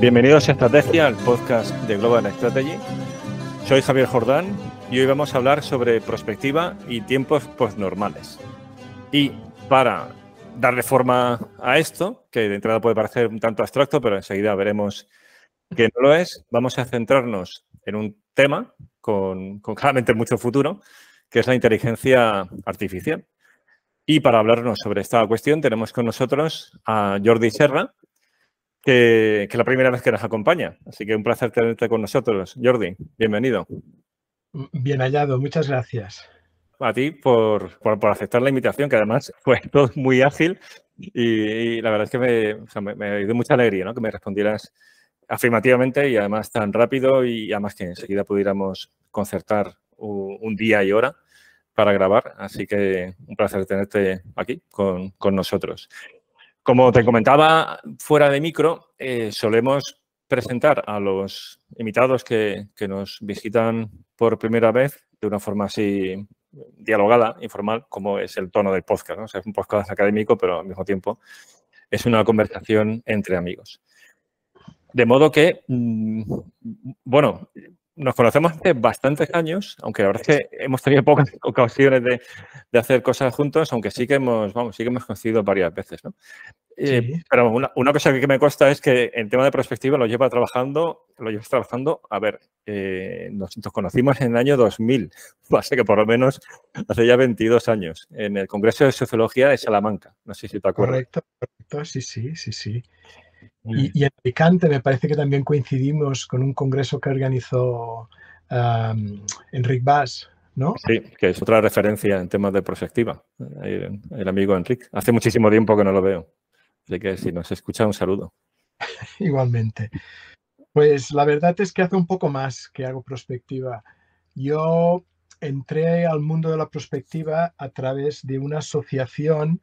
Bienvenidos a Estrategia, al podcast de Global Strategy. Soy Javier Jordán y hoy vamos a hablar sobre prospectiva y tiempos postnormales. Y para darle forma a esto, que de entrada puede parecer un tanto abstracto, pero enseguida veremos que no lo es, vamos a centrarnos en un tema con, con claramente mucho futuro, que es la inteligencia artificial. Y para hablarnos sobre esta cuestión tenemos con nosotros a Jordi Serra, que, es la primera vez que nos acompaña. Así que un placer tenerte con nosotros, Jordi. Bienvenido. Bien hallado, muchas gracias. A ti por, aceptar la invitación, que además fue todo muy ágil y, la verdad es que me, dio mucha alegría que me respondieras afirmativamente y además tan rápido y además que enseguida pudiéramos concertar un día y hora para grabar. Así que un placer tenerte aquí con, con nosotros. Como te comentaba fuera de micro, eh, solemos presentar a los invitados que, nos visitan por primera vez de una forma así dialogada, informal, como es el tono del podcast. ¿no? es un podcast académico, pero al mismo tiempo es una conversación entre amigos. De modo que, mm, bueno, nos conocemos hace bastantes años, aunque la verdad es que hemos tenido pocas ocasiones de, hacer cosas juntos, aunque sí que hemos, vamos, sí que hemos conocido varias veces, eh, pero una, cosa que me consta es que en tema de perspectiva lo lleva trabajando, lo llevas trabajando, a ver, eh, nos, conocimos en el año 2000, así que por lo menos hace ya 22 años, en el Congreso de Sociología de Salamanca, no sé si te acuerdas. Correcto, correcto, sí, sí, sí, sí. Y, en Alicante me parece que también coincidimos con un congreso que organizó Enrique Enric ¿no? Sí, que es otra referencia en temas de prospectiva, eh, el, amigo Enric. Hace muchísimo tiempo que no lo veo. Así que si nos escucha, un saludo. Igualmente. Pues la verdad es que hace un poco más que hago prospectiva. Yo entré al mundo de la prospectiva a través de una asociación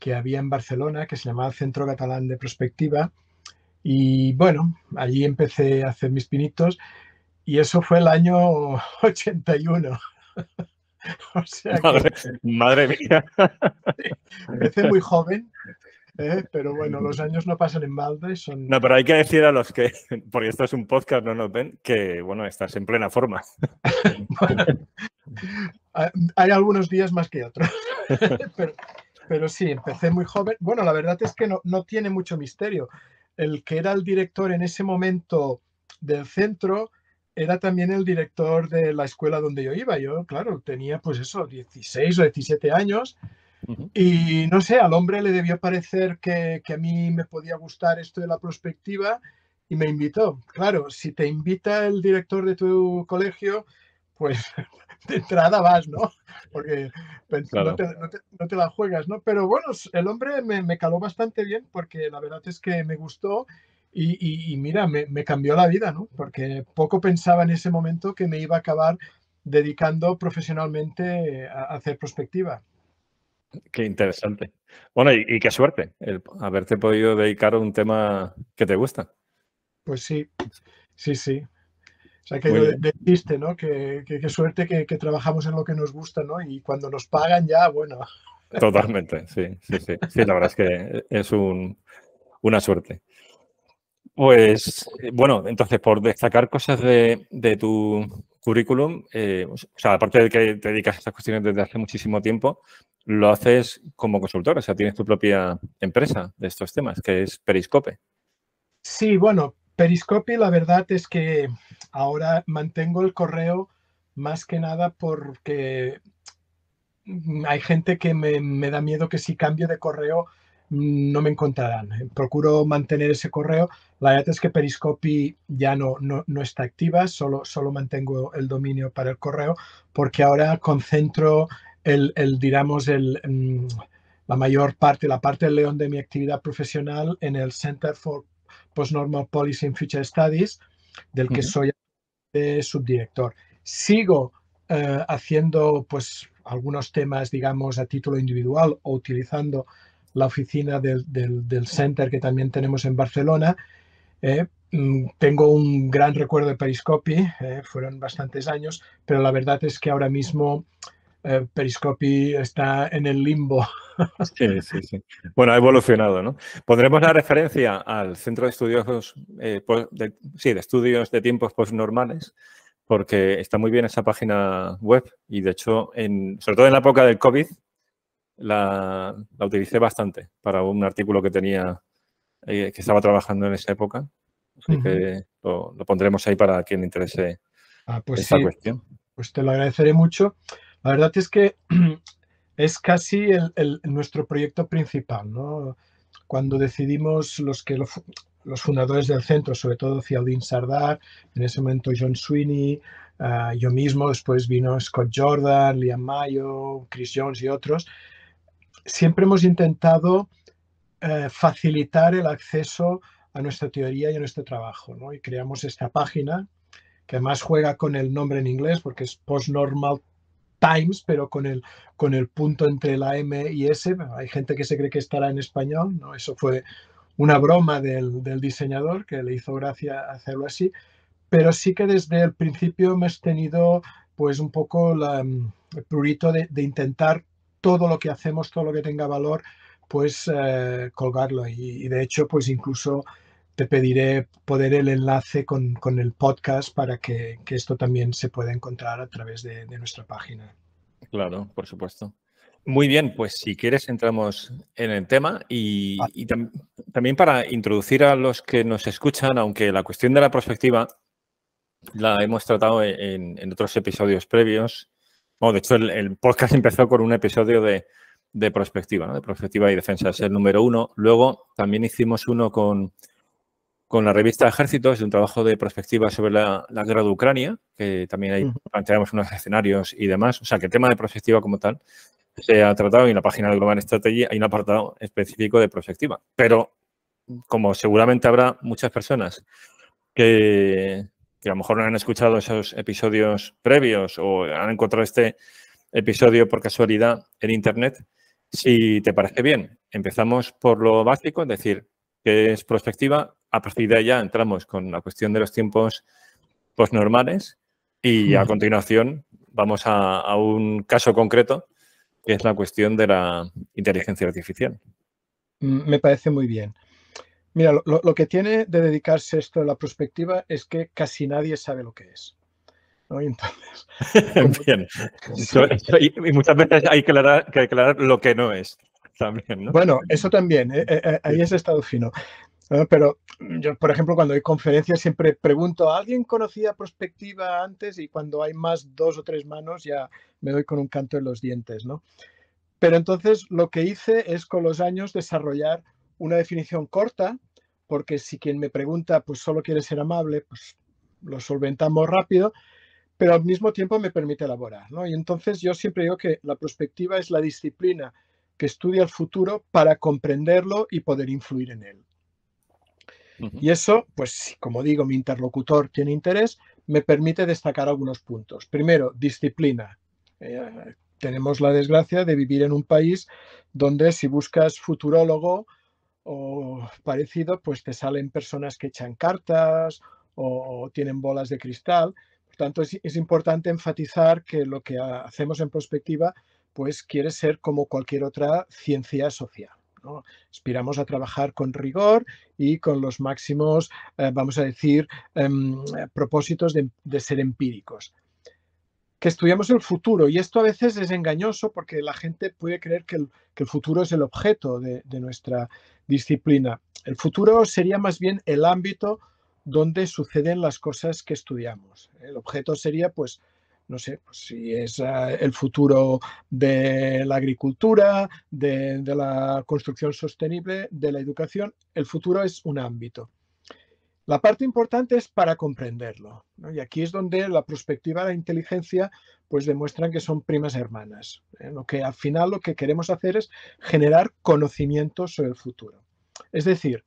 que había en Barcelona que se llamaba Centro Catalán de Prospectiva y bueno, allí empecé a hacer mis pinitos y eso fue el año 81. o sea madre, mía. empecé muy joven, ¿eh? pero bueno, los años no pasan en balde. Son... No, pero hay que decir a los que, porque esto es un podcast, no nos ven, que bueno, estás en plena forma. hay algunos días más que otros, pero, sí, empecé muy joven. Bueno, la verdad es que no, no tiene mucho misterio el que era el director en ese momento del centro era también el director de la escuela donde yo iba. Yo, claro, tenía pues eso, 16 o 17 años. Y no sé, al hombre le debió parecer que, que, a mí me podía gustar esto de la prospectiva y me invitó. Claro, si te invita el director de tu colegio, pues de entrada vas, ¿no? Porque no, te, la juegas, ¿no? Pero bueno, el hombre me, caló bastante bien porque la verdad es que me gustó y, mira, me, cambió la vida, ¿no? Porque poco pensaba en ese momento que me iba a acabar dedicando profesionalmente eh, a, hacer prospectiva. Qué interesante. Bueno, y, qué suerte haberte podido dedicar a un tema que te gusta. Pues sí, sí, sí. O sea, que yo ¿no? Que, qué suerte que, trabajamos en lo que nos gusta, ¿no? Y cuando nos pagan ya, bueno. Totalmente, sí, sí, sí. Sí, la verdad es que es una suerte. Pues, bueno, entonces, por destacar cosas de, tu currículum, eh, o sea, aparte de que te dedicas a estas cuestiones desde hace muchísimo tiempo, lo haces como consultor, o sea, tienes tu propia empresa de estos temas, que es Periscope. Sí, bueno, Periscope la verdad es que Ahora mantengo el correo más que nada porque hay gente que me, da miedo que si cambio de correo no me encontrarán. Procuro mantener ese correo. La verdad es que Periscopy ya no, no, está activa, solo, solo mantengo el dominio para el correo porque ahora concentro el, digamos, el, mm, la mayor parte, la parte del león de mi actividad profesional en el Center for Post-Normal Policy and Future Studies, del que soy subdirector. Sigo eh, haciendo pues algunos temas, digamos, a título individual o utilizando la oficina del, del, center que también tenemos en Barcelona. Eh, mm, tengo un gran recuerdo de Periscopi, eh, fueron bastantes años, pero la verdad es que ahora mismo eh, Periscopi está en el limbo. Sí, sí, sí. Bueno, ha evolucionado, ¿no? Pondremos la referencia al Centro de Estudios, eh, pues, de, sí, de Estudios de Tiempos Postnormales, porque está muy bien esa página web y, de hecho, en, sobre todo en la época del COVID, la, utilicé bastante para un artículo que tenía, eh, que estaba trabajando en esa época. Así que lo, pondremos ahí para quien le interese ah, esa pues esta cuestión. Pues te lo agradeceré mucho. La verdad es que es casi nuestro proyecto principal, ¿no? Cuando decidimos los que los fundadores del centro, sobre todo Cialdín Sardar, en ese momento John Sweeney, ah, yo mismo, después vino Scott Jordan, Liam Mayo, Chris Jones y otros, siempre hemos intentado eh, facilitar el acceso a nuestra teoría y a nuestro trabajo. ¿no? Y creamos esta página que además juega con el nombre en inglés porque es Post-Normal Postnormal Times, pero con el, con el punto entre la M y S. Hay gente que se cree que estará en español, ¿no? Eso fue una broma del, del diseñador que le hizo gracia hacerlo así. Pero sí que desde el principio hemos tenido pues un poco la, mm, el prurito de, intentar todo lo que hacemos, todo lo que tenga valor, pues eh, colgarlo. Y, y, de hecho, pues incluso te pediré poder el enlace con, el podcast para que, esto también se pueda encontrar a través de, nuestra página. Claro, por supuesto. Muy bien, pues si quieres entramos en el tema y, ah. también para introducir a los que nos escuchan, aunque la cuestión de la perspectiva la hemos tratado e-, en, otros episodios previos. o oh, de hecho, el, podcast empezó con un episodio de, de prospectiva, de prospectiva y defensa, es el número uno. Luego también hicimos uno con con la revista Ejércitos, es un trabajo de perspectiva sobre la, guerra de Ucrania, que también ahí planteamos unos escenarios y demás. O sea, que el tema de perspectiva como tal se ha tratado en la página de Global Strategy hay un apartado específico de perspectiva. Pero como seguramente habrá muchas personas que, a lo mejor no han escuchado esos episodios previos o han encontrado este episodio por casualidad en Internet, si te parece bien, empezamos por lo básico, es decir, qué es prospectiva, a partir de allá entramos con la cuestión de los tiempos postnormales y a continuación vamos a, un caso concreto que es la cuestión de la inteligencia artificial. Mm, me parece muy bien. Mira, lo, que tiene de dedicarse esto a la prospectiva es que casi nadie sabe lo que es. ¿no? Y entonces. Bien. muchas veces hay que, aclarar, lo que no es. También, ¿no? Bueno, eso también, eh, eh, eh, ahí es estado fino. Pero yo, por ejemplo, cuando hay conferencias siempre pregunto, alguien conocía prospectiva antes? Y cuando hay más dos o tres manos ya me doy con un canto en los dientes, ¿no? Pero entonces lo que hice es con los años desarrollar una definición corta, porque si quien me pregunta pues solo quiere ser amable, pues lo solventamos rápido, pero al mismo tiempo me permite elaborar, Y entonces yo siempre digo que la prospectiva es la disciplina que estudia el futuro para comprenderlo y poder influir en él. Y eso, pues como digo, mi interlocutor tiene interés, me permite destacar algunos puntos. Primero, disciplina. Eh, tenemos la desgracia de vivir en un país donde si buscas futurólogo o parecido, pues te salen personas que echan cartas o tienen bolas de cristal. Por tanto, es, es importante enfatizar que lo que hacemos en prospectiva, pues quiere ser como cualquier otra ciencia social. ¿no? Aspiramos a trabajar con rigor y con los máximos, eh, vamos a decir, em, propósitos de, ser empíricos que estudiamos el futuro. Y esto a veces es engañoso porque la gente puede creer que el, futuro es el objeto de, nuestra disciplina. El futuro sería más bien el ámbito donde suceden las cosas que estudiamos. El objeto sería pues no sé, pues, si es eh, el futuro de la agricultura, de, la construcción sostenible, de la educación, el futuro es un ámbito. La parte importante es para comprenderlo. Y aquí es donde la perspectiva de la inteligencia pues demuestran que son primas hermanas. ¿eh? Lo que al final lo que queremos hacer es generar conocimiento sobre el futuro. Es decir,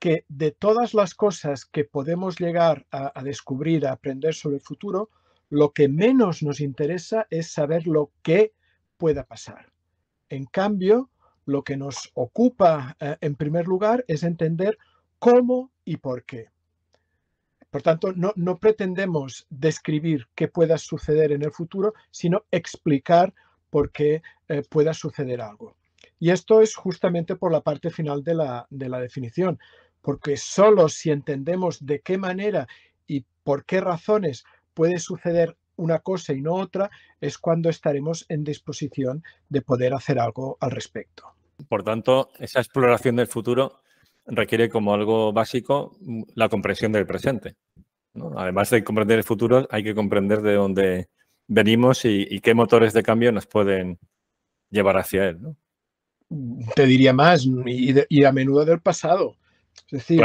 que de todas las cosas que podemos llegar a descubrir, a aprender sobre el futuro, lo que menos nos interesa es saber lo que pueda pasar. En cambio, lo que nos ocupa eh, en primer lugar es entender cómo y por qué. Por tanto, no, pretendemos describir qué pueda suceder en el futuro, sino explicar por qué eh, pueda suceder algo. Y esto es justamente por la parte final de la, de la definición, porque solo si entendemos de qué manera y por qué razones puede suceder una cosa y no otra, es cuando estaremos en disposición de poder hacer algo al respecto. Por tanto, esa exploración del futuro requiere como algo básico la comprensión del presente. Además de comprender el futuro, hay que comprender de dónde venimos y, qué motores de cambio nos pueden llevar hacia él. Te diría más, y, a menudo del pasado. Es decir,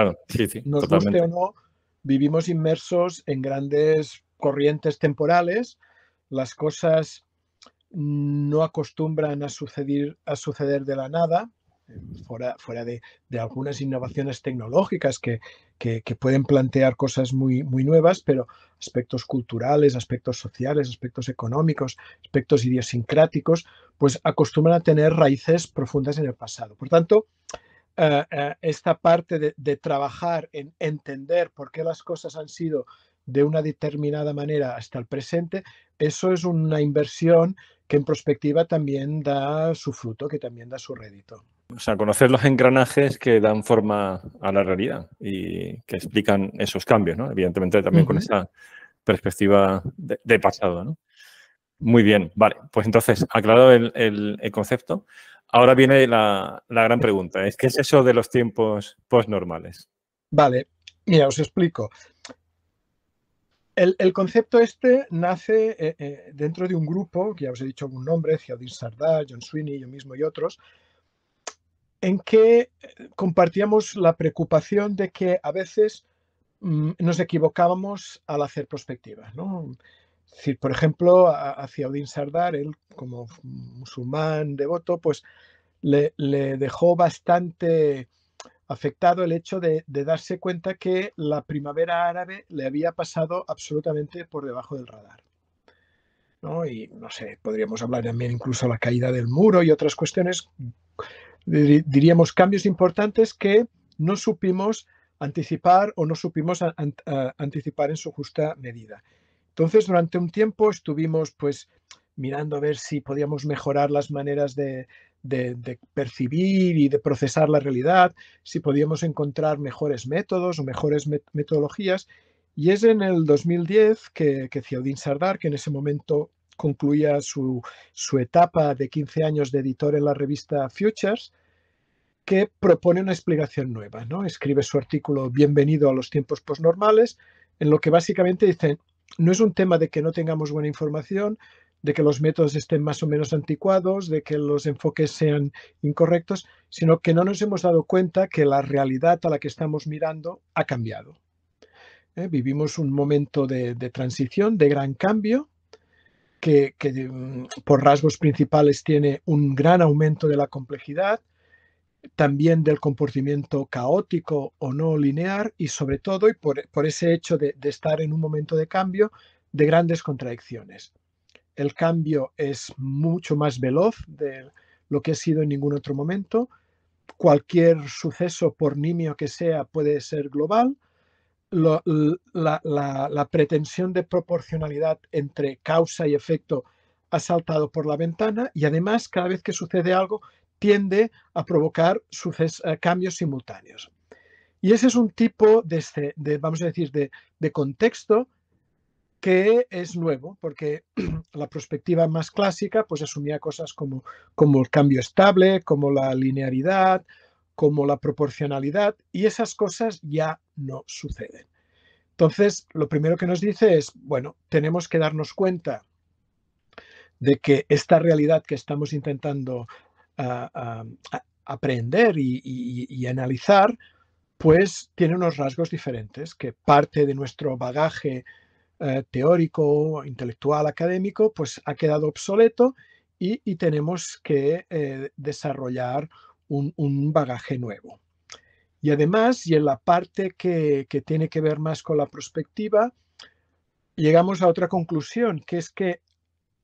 nos guste o no, vivimos inmersos en grandes corrientes temporales, las cosas mm, no acostumbran a suceder, a suceder de la nada, eh, fuera, de, algunas innovaciones tecnológicas que, pueden plantear cosas muy, muy nuevas, pero aspectos culturales, aspectos sociales, aspectos económicos, aspectos idiosincráticos, pues acostumbran a tener raíces profundas en el pasado. Por tanto, eh, eh, esta parte de trabajar en entender por qué las cosas han sido de una determinada manera hasta el presente, eso es una inversión que en prospectiva también da su fruto, que también da su rédito. O sea, conocer los engranajes que dan forma a la realidad y que explican esos cambios, ¿no? Evidentemente también con esa perspectiva de, pasado, ¿no? Muy bien, vale. Pues entonces, aclarado el, concepto, ahora viene la, gran pregunta. ¿Es qué es eso de los tiempos postnormales? Vale, mira, os explico. El, concepto este nace eh, eh, dentro de un grupo, que ya os he dicho un nombre, Ciaudin Sardar, John Sweeney, yo mismo y otros, en que eh, compartíamos la preocupación de que a veces mm, nos equivocábamos al hacer perspectivas. ¿no? decir, por ejemplo, a, a Ciaudin Sardar, él como musulmán devoto, pues le dejó bastante afectado el hecho de, darse cuenta que la primavera árabe le había pasado absolutamente por debajo del radar. Y no sé, podríamos hablar también incluso de la caída del muro y otras cuestiones, diríamos cambios importantes que no supimos anticipar o no supimos anticipar en su justa medida. Entonces, durante un tiempo estuvimos pues mirando a ver si podíamos mejorar las maneras de, de, percibir y de procesar la realidad, si podíamos encontrar mejores métodos o mejores metodologías. Y es en el 2010 que, que Ciaudín Sardar, que en ese momento concluía su, etapa de 15 años de editor en la revista Futures, que propone una explicación nueva. ¿no? Escribe su artículo Bienvenido a los tiempos postnormales, en lo que básicamente dicen, no es un tema de que no tengamos buena información, de que los métodos estén más o menos anticuados, de que los enfoques sean incorrectos, sino que no nos hemos dado cuenta que la realidad a la que estamos mirando ha cambiado. ¿Eh? Vivimos un momento de, transición, de gran cambio, que, mm, por rasgos principales tiene un gran aumento de la complejidad, también del comportamiento caótico o no lineal y sobre todo, y por, ese hecho de, estar en un momento de cambio, de grandes contradicciones el cambio es mucho más veloz de lo que ha sido en ningún otro momento. Cualquier suceso, por nimio que sea, puede ser global. La, pretensión de proporcionalidad entre causa y efecto ha saltado por la ventana y además cada vez que sucede algo tiende a provocar eh, cambios simultáneos. Y ese es un tipo de, vamos a decir, de contexto que es nuevo, porque la perspectiva más clásica pues asumía cosas como, como el cambio estable, como la linearidad, como la proporcionalidad, y esas cosas ya no suceden. Entonces, lo primero que nos dice es, bueno, tenemos que darnos cuenta de que esta realidad que estamos intentando ah, ah, aprender y, y analizar, pues tiene unos rasgos diferentes, que parte de nuestro bagaje eh, teórico, intelectual, académico, pues ha quedado obsoleto y, tenemos que eh, desarrollar un, bagaje nuevo. Y además, y en la parte que, tiene que ver más con la perspectiva, llegamos a otra conclusión, que es que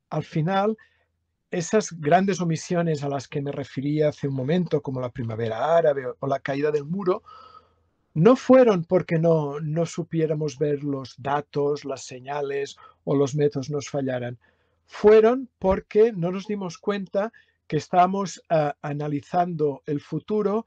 al final esas grandes omisiones a las que me refería hace un momento, como la primavera árabe o la caída del muro, no fueron porque no, supiéramos ver los datos, las señales o los métodos nos fallaran. Fueron porque no nos dimos cuenta que estábamos eh, analizando el futuro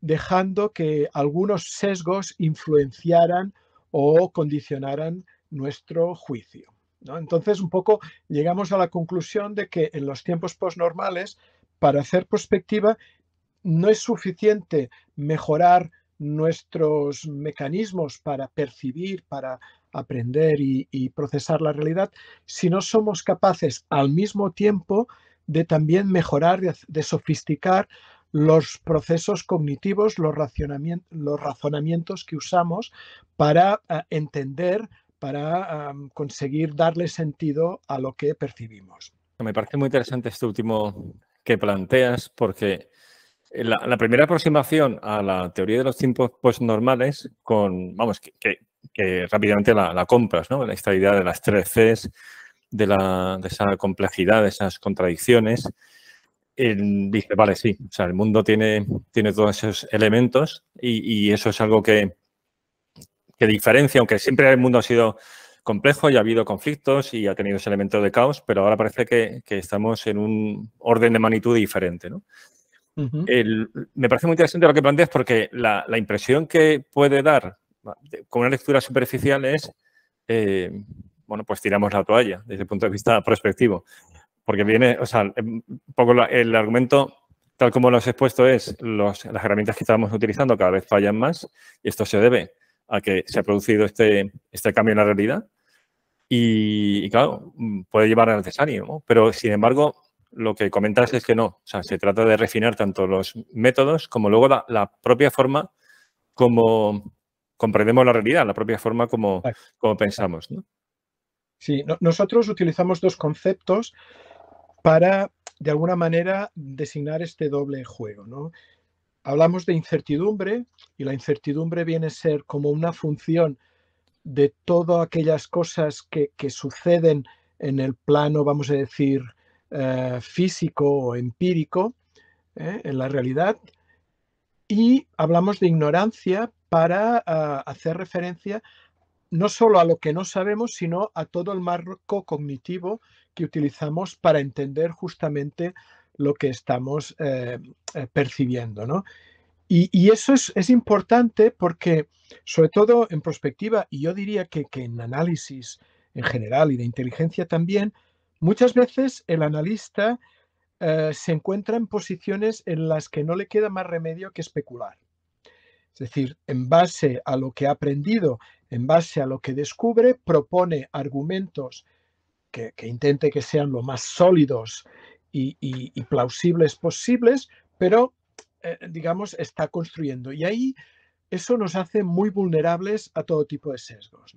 dejando que algunos sesgos influenciaran o condicionaran nuestro juicio. Entonces, un poco llegamos a la conclusión de que en los tiempos postnormales, para hacer perspectiva, no es suficiente mejorar nuestros mecanismos para percibir, para aprender y, procesar la realidad, si no somos capaces al mismo tiempo de también mejorar, de, sofisticar los procesos cognitivos, los, razonamientos, que usamos para ah, entender, para ah, conseguir darle sentido a lo que percibimos. Me parece muy interesante este último que planteas porque eh, la, primera aproximación a la teoría de los tiempos postnormales con, vamos, que, rápidamente la, compras, ¿no? Esta idea de las tres Cs, de, la, de esa complejidad, de esas contradicciones, dice, vale, sí, o sea, el mundo tiene, tiene todos esos elementos y, eso es algo que, que diferencia, aunque siempre el mundo ha sido complejo y ha habido conflictos y ha tenido ese elemento de caos, pero ahora parece que, que estamos en un orden de magnitud diferente. ¿no? me parece muy interesante lo que planteas porque la, impresión que puede dar con una lectura superficial es, eh, bueno, pues tiramos la toalla desde el punto de vista prospectivo. Porque viene, o sea, em, un poco el argumento, tal como lo has expuesto, es las herramientas que estamos utilizando cada vez fallan más y esto se debe a que se ha producido este, este cambio en la realidad y, claro, mm, puede llevar al necesario, pero sin embargo, lo que comentas es que no. O sea, se trata de refinar tanto los métodos como luego la, propia forma como comprendemos la realidad, la propia forma como, como pensamos. ¿no? Sí, nosotros utilizamos dos conceptos para, de alguna manera, designar este doble juego. ¿no? Hablamos de incertidumbre y la incertidumbre viene a ser como una función de todas aquellas cosas que, que suceden en el plano, vamos a decir, eh, físico o empírico eh, en la realidad. Y hablamos de ignorancia para ah, hacer referencia no sólo a lo que no sabemos, sino a todo el marco cognitivo que utilizamos para entender justamente lo que estamos eh, percibiendo. Y, eso es, importante porque, sobre todo en perspectiva, y yo diría que en análisis en general y de inteligencia también, Muchas veces el analista eh, se encuentra en posiciones en las que no le queda más remedio que especular. Es decir, en base a lo que ha aprendido, en base a lo que descubre, propone argumentos que, intente que sean lo más sólidos y, plausibles posibles, pero eh, digamos está construyendo. Y ahí eso nos hace muy vulnerables a todo tipo de sesgos.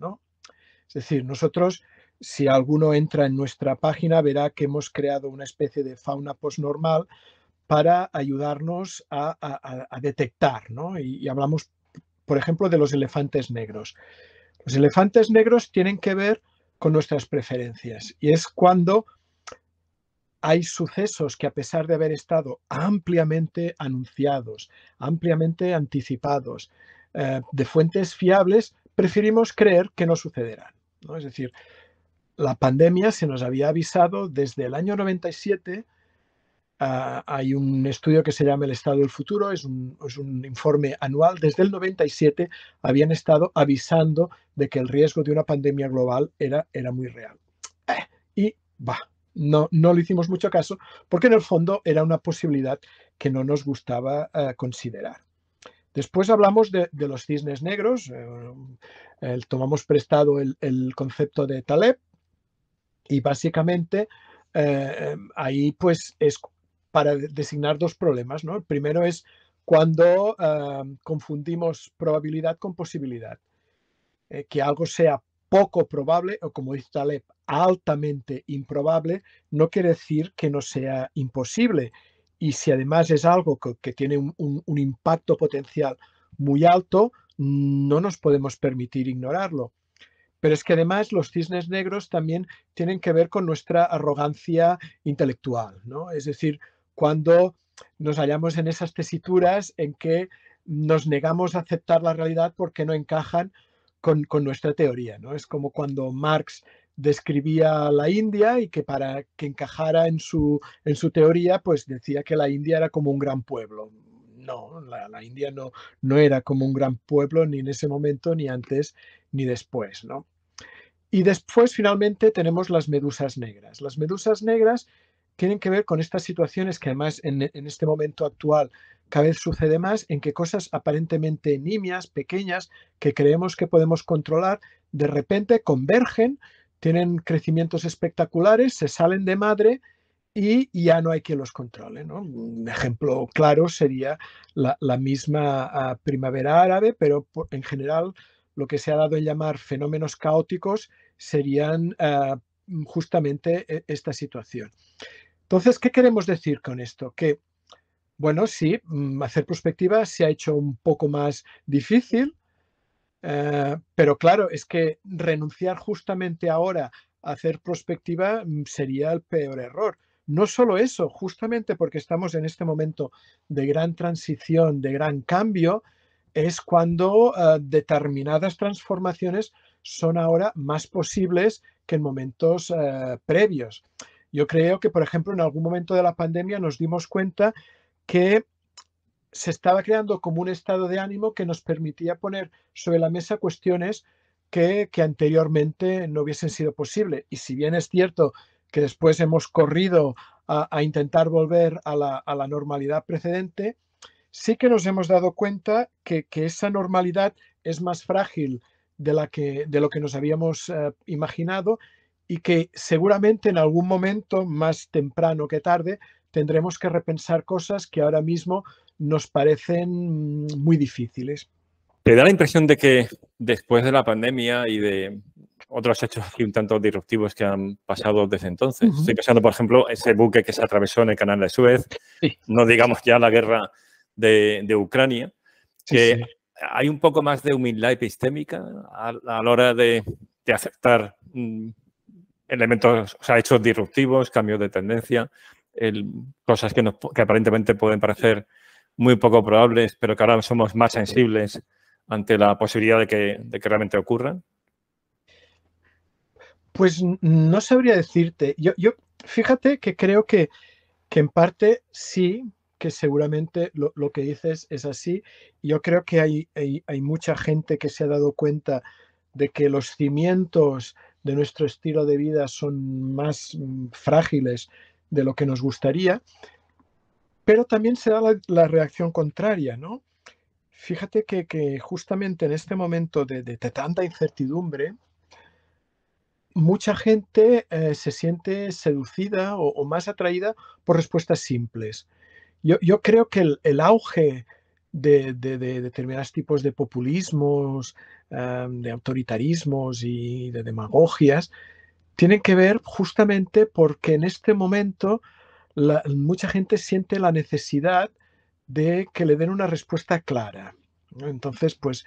Es decir, nosotros si alguno entra en nuestra página verá que hemos creado una especie de fauna postnormal para ayudarnos a, detectar, Y, hablamos, por ejemplo, de los elefantes negros. Los elefantes negros tienen que ver con nuestras preferencias y es cuando hay sucesos que a pesar de haber estado ampliamente anunciados, ampliamente anticipados, eh, de fuentes fiables, preferimos creer que no sucederán. Es decir, la pandemia se nos había avisado desde el año 97. Ah, hay un estudio que se llama El Estado del Futuro, es un, informe anual. Desde el 97 habían estado avisando de que el riesgo de una pandemia global era, muy real. Eh, y va, no, no le hicimos mucho caso porque en el fondo era una posibilidad que no nos gustaba eh, considerar. Después hablamos de, los cisnes negros, eh, tomamos prestado el, concepto de Taleb, y básicamente eh, em, ahí pues es para designar dos problemas. ¿no? El primero es cuando em, confundimos probabilidad con posibilidad. Eh, que algo sea poco probable o como dice Taleb, altamente improbable, no quiere decir que no sea imposible. Y si además es algo que, tiene un impacto potencial muy alto, no nos podemos permitir ignorarlo. Pero es que además los cisnes negros también tienen que ver con nuestra arrogancia intelectual, ¿no? Es decir, cuando nos hallamos en esas tesituras en que nos negamos a aceptar la realidad porque no encajan con, nuestra teoría, ¿no? Es como cuando Marx describía la India y que para que encajara en su, en su teoría, pues decía que la India era como un gran pueblo. No, la, la India no, no era como un gran pueblo ni en ese momento, ni antes, ni después, ¿no? Y después, finalmente, tenemos las medusas negras. Las medusas negras tienen que ver con estas situaciones que además en, este momento actual cada vez sucede más, en que cosas aparentemente nimias, pequeñas, que creemos que podemos controlar, de repente convergen, tienen crecimientos espectaculares, se salen de madre y ya no hay quien los controle. Un ejemplo claro sería la misma ah, primavera árabe, pero en general lo que se ha dado en llamar fenómenos caóticos serían ah, justamente e, esta situación. Entonces, ¿qué queremos decir con esto? Que, bueno, sí, mm, hacer prospectiva se ha hecho un poco más difícil, eh, pero claro, es que renunciar justamente ahora a hacer prospectiva mm, sería el peor error. No solo eso, justamente porque estamos en este momento de gran transición, de gran cambio, es cuando eh, determinadas transformaciones son ahora más posibles que en momentos eh, previos. Yo creo que, por ejemplo, en algún momento de la pandemia nos dimos cuenta que se estaba creando como un estado de ánimo que nos permitía poner sobre la mesa cuestiones que, anteriormente no hubiesen sido posibles. Y si bien es cierto que después hemos corrido a, intentar volver a la normalidad precedente, sí que nos hemos dado cuenta que, esa normalidad es más frágil de, la que, de lo que nos habíamos eh, imaginado y que seguramente en algún momento, más temprano que tarde, tendremos que repensar cosas que ahora mismo nos parecen mm, muy difíciles. ¿Te da la impresión de que después de la pandemia y de otros hechos un tanto disruptivos que han pasado desde entonces? Estoy pensando, por ejemplo, ese buque que se atravesó en el canal de Suez, no digamos ya la guerra de, Ucrania, que hay un poco más de humildad epistémica a, la hora de, aceptar mm, elementos, o sea, hechos disruptivos, cambios de tendencia, cosas que, aparentemente pueden parecer muy poco probables, pero que ahora somos más sensibles ante la posibilidad de que, realmente ocurran? Pues no sabría decirte. Yo, yo fíjate que creo que, que en parte sí, que seguramente lo, que dices es así. Yo creo que hay, mucha gente que se ha dado cuenta de que los cimientos de nuestro estilo de vida son más mm, frágiles de lo que nos gustaría, pero también se da la, reacción contraria, ¿no? Fíjate que, justamente en este momento de, tanta incertidumbre, mucha gente eh, se siente seducida o, más atraída por respuestas simples. Yo, creo que el, auge de, determinados tipos de populismos, em, de autoritarismos y de demagogias, tiene que ver justamente porque en este momento mucha gente siente la necesidad de que le den una respuesta clara. Entonces, pues,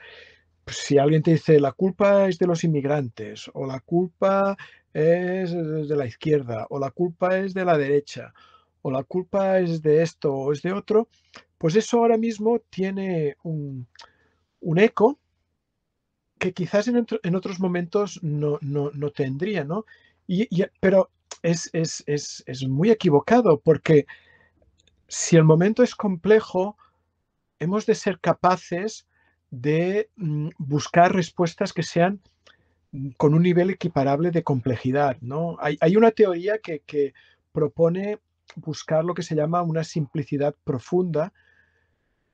pues, si alguien te dice la culpa es de los inmigrantes, o la culpa es de la izquierda, o la culpa es de la derecha, o la culpa es de esto o es de otro, pues eso ahora mismo tiene un, eco que quizás en, otros momentos no, tendría, ¿no? pero es, muy equivocado porque si el momento es complejo, hemos de ser capaces de mm, buscar respuestas que sean con un nivel equiparable de complejidad. ¿no? Hay, una teoría que, que propone buscar lo que se llama una simplicidad profunda,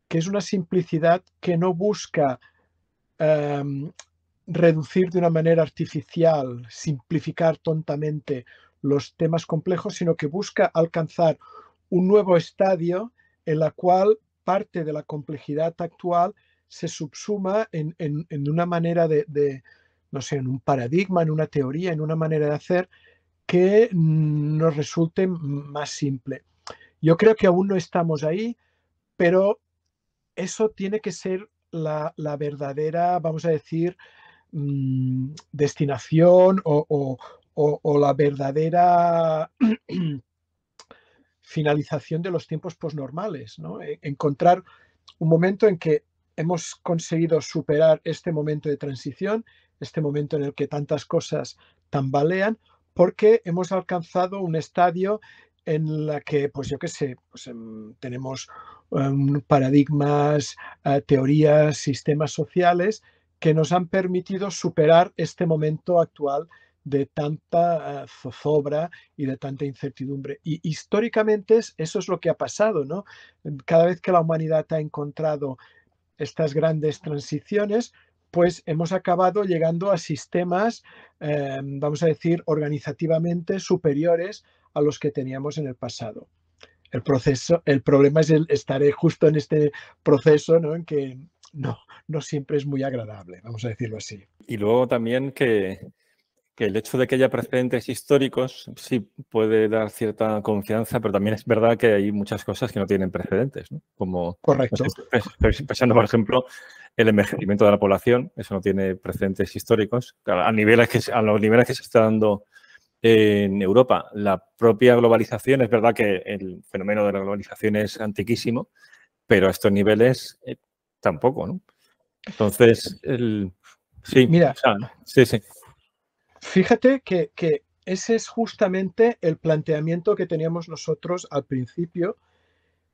que es una simplicidad que no busca em, reducir de una manera artificial, simplificar tontamente los temas complejos, sino que busca alcanzar un nuevo estadio en la cual parte de la complejidad actual se subsuma en, una manera de, de, no sé, en un paradigma, en una teoría, en una manera de hacer que nos resulte más simple. Yo creo que aún no estamos ahí, pero eso tiene que ser la, verdadera, vamos a decir, mm, destinación o, la verdadera finalización de los tiempos posnormales. E, encontrar un momento en que hemos conseguido superar este momento de transición, este momento en el que tantas cosas tambalean, porque hemos alcanzado un estadio en la que, pues yo qué sé, pues, em, tenemos em, paradigmas, eh, teorías, sistemas sociales que nos han permitido superar este momento actual de tanta eh, zozobra y de tanta incertidumbre. Y históricamente eso es lo que ha pasado, ¿no? Em, cada vez que la humanidad ha encontrado estas grandes transiciones, pues hemos acabado llegando a sistemas, em, vamos a decir, organizativamente superiores a los que teníamos en el pasado. El, proceso, el problema es el estar justo en este proceso ¿no? en que no, no siempre es muy agradable, vamos a decirlo así. Y luego también que el hecho de que haya precedentes históricos sí puede dar cierta confianza, pero también es verdad que hay muchas cosas que no tienen precedentes, ¿no? Como, Correcto. pensando, por ejemplo, el envejecimiento de la población, eso no tiene precedentes históricos. A, niveles a los niveles que se está dando en Europa, la propia globalización, es verdad que el fenómeno de la globalización es antiquísimo, pero a estos niveles eh, tampoco, ¿no? Entonces, el, sí, Mira, sí, sí. Fíjate que, ese es justamente el planteamiento que teníamos nosotros al principio,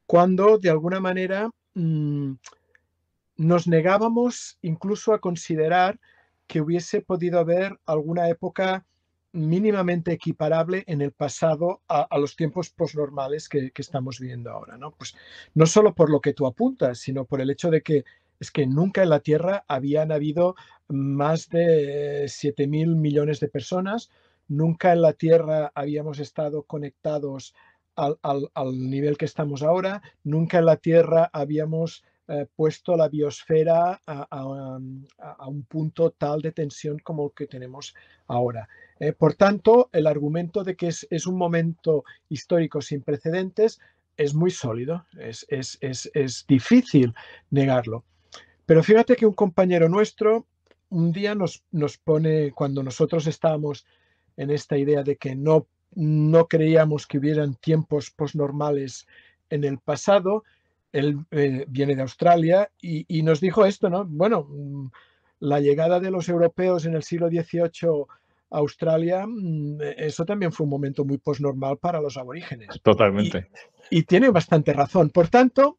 cuando de alguna manera mm, nos negábamos incluso a considerar que hubiese podido haber alguna época mínimamente equiparable en el pasado a, los tiempos posnormales que, estamos viviendo ahora. ¿no? Pues no solo por lo que tú apuntas, sino por el hecho de que es que nunca en la Tierra habían habido más de 7.000 eh, millones de personas. Nunca en la Tierra habíamos estado conectados al, al, al nivel que estamos ahora. Nunca en la Tierra habíamos eh, puesto la biosfera um, a, a, un punto tal de tensión como el que tenemos ahora. Eh, por tanto, el argumento de que es, es, un momento histórico sin precedentes es muy sólido, es, es, es difícil negarlo. Pero fíjate que un compañero nuestro, un día nos, nos pone, cuando nosotros estábamos en esta idea de que no, no creíamos que hubieran tiempos posnormales en el pasado, él eh, viene de Australia y, nos dijo esto, ¿no? Bueno, mm, la llegada de los europeos en el siglo XVIII a Australia, mm, e, eso también fue un momento muy posnormal para los aborígenes. Totalmente. Y, tiene bastante razón. Por tanto,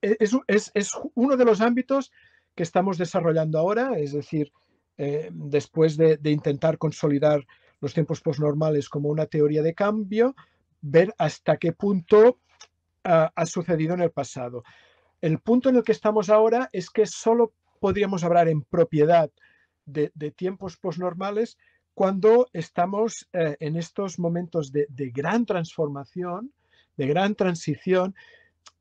e, es, es uno de los ámbitos que estamos desarrollando ahora, es decir, eh, después de, intentar consolidar los tiempos posnormales como una teoría de cambio, ver hasta qué punto ah, ha sucedido en el pasado. El punto en el que estamos ahora es que solo podríamos hablar en propiedad de, tiempos posnormales cuando estamos eh, en estos momentos de gran transformación, de gran transición,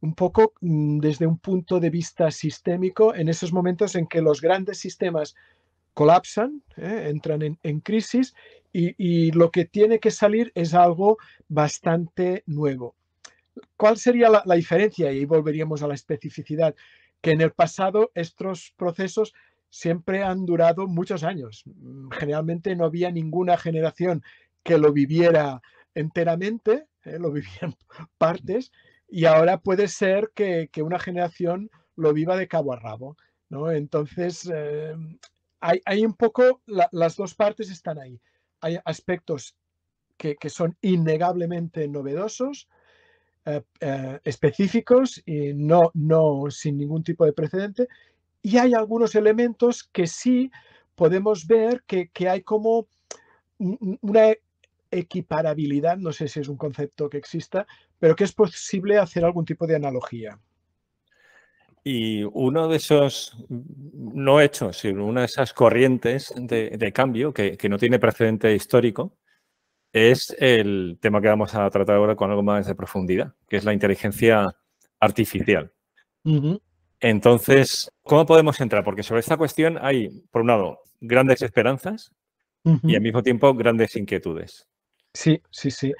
un poco mm, desde un punto de vista sistémico en esos momentos en que los grandes sistemas colapsan, ¿eh? entran en, crisis y, lo que tiene que salir es algo bastante nuevo. ¿Cuál sería la, diferencia? Y ahí volveríamos a la especificidad, que en el pasado estos procesos siempre han durado muchos años. Mm, generalmente no había ninguna generación que lo viviera enteramente, ¿eh? lo vivían partes, y ahora puede ser que, una generación lo viva de cabo a rabo. ¿no? Entonces, em, hay, hay, un poco, las dos partes están ahí. Hay aspectos que, son innegablemente novedosos, eh, eh, específicos y no, no sin ningún tipo de precedente. Y hay algunos elementos que sí podemos ver que, que hay como una equiparabilidad, no sé si es un concepto que exista, pero que es posible hacer algún tipo de analogía. Y uno de esos, no hechos, sino una de esas corrientes de, cambio que, no tiene precedente histórico, es el tema que vamos a tratar ahora con algo más de profundidad, que es la inteligencia artificial. Entonces, ¿cómo podemos entrar? Porque sobre esta cuestión hay, por un lado, grandes esperanzas y al mismo tiempo grandes inquietudes. Sí, sí, sí.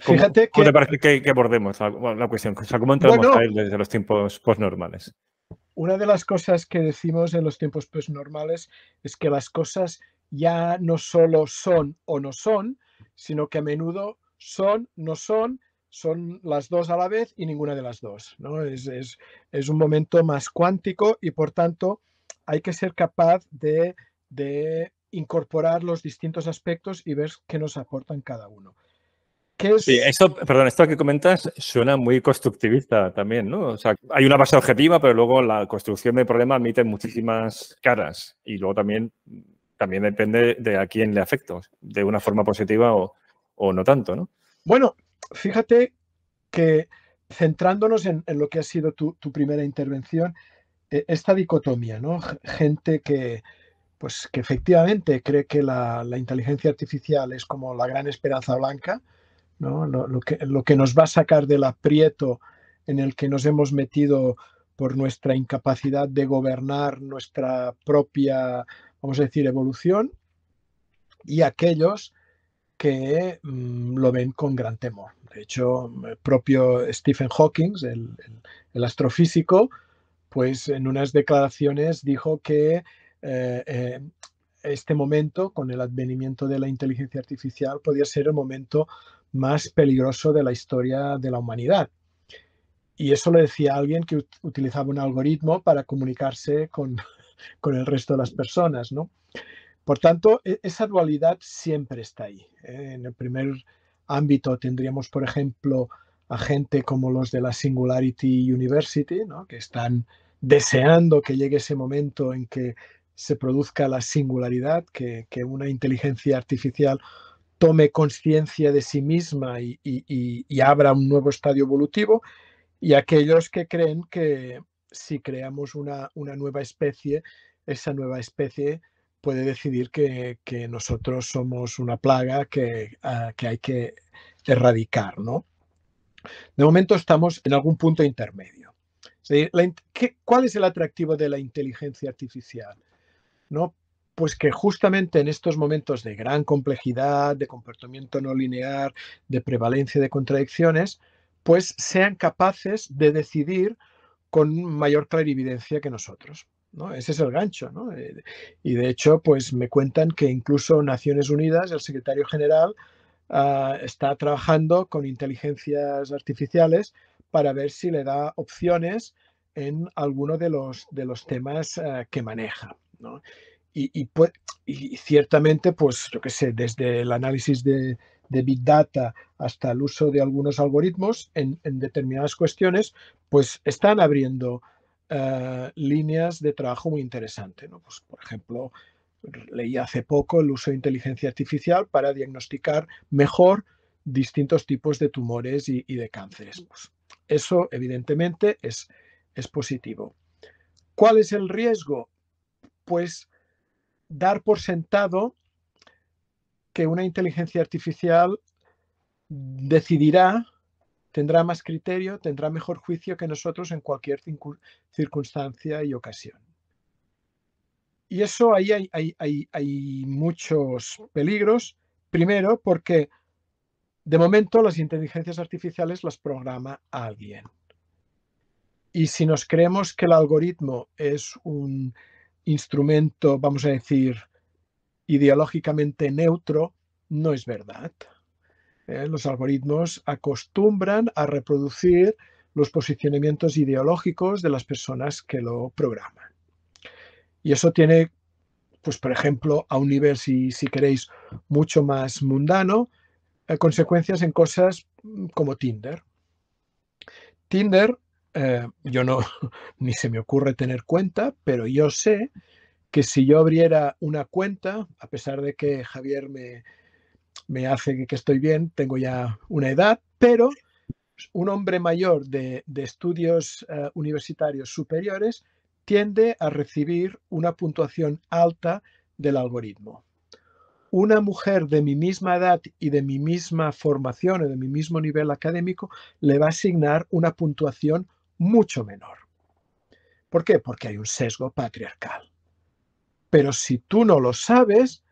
Fíjate que... ¿cómo parece que, abordemos la, cuestión? ¿cómo entramos a desde los tiempos postnormales? Una de las cosas que decimos en los tiempos postnormales es que las cosas ya no solo son o no son, sino que a menudo son, no son, son las dos a la vez y ninguna de las dos. ¿no? Es, un momento más cuántico y por tanto hay que ser capaz de incorporar los distintos aspectos y ver qué nos aportan cada uno. ¿Qué es? Sí, esto, perdón, esto que comentas suena muy constructivista también, ¿no? O sea, hay una base objetiva, pero luego la construcción del problema admite muchísimas caras y luego también, también depende de a quién le afecto, de una forma positiva o, o no tanto, ¿no? Bueno, fíjate que centrándonos en, lo que ha sido tu, primera intervención, eh, esta dicotomía, ¿no? Gente que, pues que efectivamente cree que la, inteligencia artificial es como la gran esperanza blanca, ¿no? Lo, que, lo que nos va a sacar del aprieto en el que nos hemos metido por nuestra incapacidad de gobernar nuestra propia, vamos a decir, evolución, y aquellos que mm, lo ven con gran temor. De hecho, mm, el propio Stephen Hawking, el astrofísico, pues en unas declaraciones dijo que eh, eh, este momento, con el advenimiento de la inteligencia artificial, podía ser el momento más peligroso de la historia de la humanidad. Y eso lo decía alguien que utilizaba un algoritmo para comunicarse con, el resto de las personas, Por tanto, e-, esa dualidad siempre está ahí. ¿eh? En el primer ámbito tendríamos, por ejemplo, a gente como los de la Singularity University, que están deseando que llegue ese momento en que se produzca la singularidad, que, una inteligencia artificial tome conciencia de sí misma y, abra un nuevo estadio evolutivo, y aquellos que creen que si creamos una, nueva especie, esa nueva especie puede decidir que, nosotros somos una plaga que, que hay que erradicar. ¿no? De momento estamos en algún punto intermedio. ¿Cuál es el atractivo de la inteligencia artificial? Pues que justamente en estos momentos de gran complejidad, de comportamiento no lineal, de prevalencia de contradicciones, pues sean capaces de decidir con mayor clarividencia que nosotros. Ese es el gancho. Eh, y de hecho, pues me cuentan que incluso Naciones Unidas, el secretario general, ah, está trabajando con inteligencias artificiales para ver si le da opciones en alguno de los, temas ah, que maneja. Y, ciertamente, pues yo que sé, desde el análisis de, Big Data hasta el uso de algunos algoritmos en, determinadas cuestiones, pues están abriendo eh, líneas de trabajo muy interesantes. Pues, por ejemplo, leí hace poco el uso de inteligencia artificial para diagnosticar mejor distintos tipos de tumores y, de cánceres. Pues, eso, evidentemente, es, es positivo. ¿Cuál es el riesgo? pues dar por sentado que una inteligencia artificial decidirá, tendrá más criterio, tendrá mejor juicio que nosotros en cualquier circunstancia y ocasión. Y eso ahí hay, hay, hay muchos peligros. Primero, porque de momento las inteligencias artificiales las programa alguien. Y si nos creemos que el algoritmo es un instrumento, vamos a decir, ideológicamente neutro, no es verdad. Eh, los algoritmos acostumbran a reproducir los posicionamientos ideológicos de las personas que lo programan. Y eso tiene, pues por ejemplo, a un nivel, si, queréis, mucho más mundano, eh, consecuencias en cosas mm, como Tinder. Tinder eh, yo no, ni se me ocurre tener cuenta, pero yo sé que si yo abriera una cuenta, a pesar de que Javier me, me hace que estoy bien, tengo ya una edad, pero un hombre mayor de, estudios eh, universitarios superiores tiende a recibir una puntuación alta del algoritmo. Una mujer de mi misma edad y de mi misma formación o de mi mismo nivel académico le va a asignar una puntuación mucho menor. ¿Por qué? Porque hay un sesgo patriarcal. Pero si tú no lo sabes,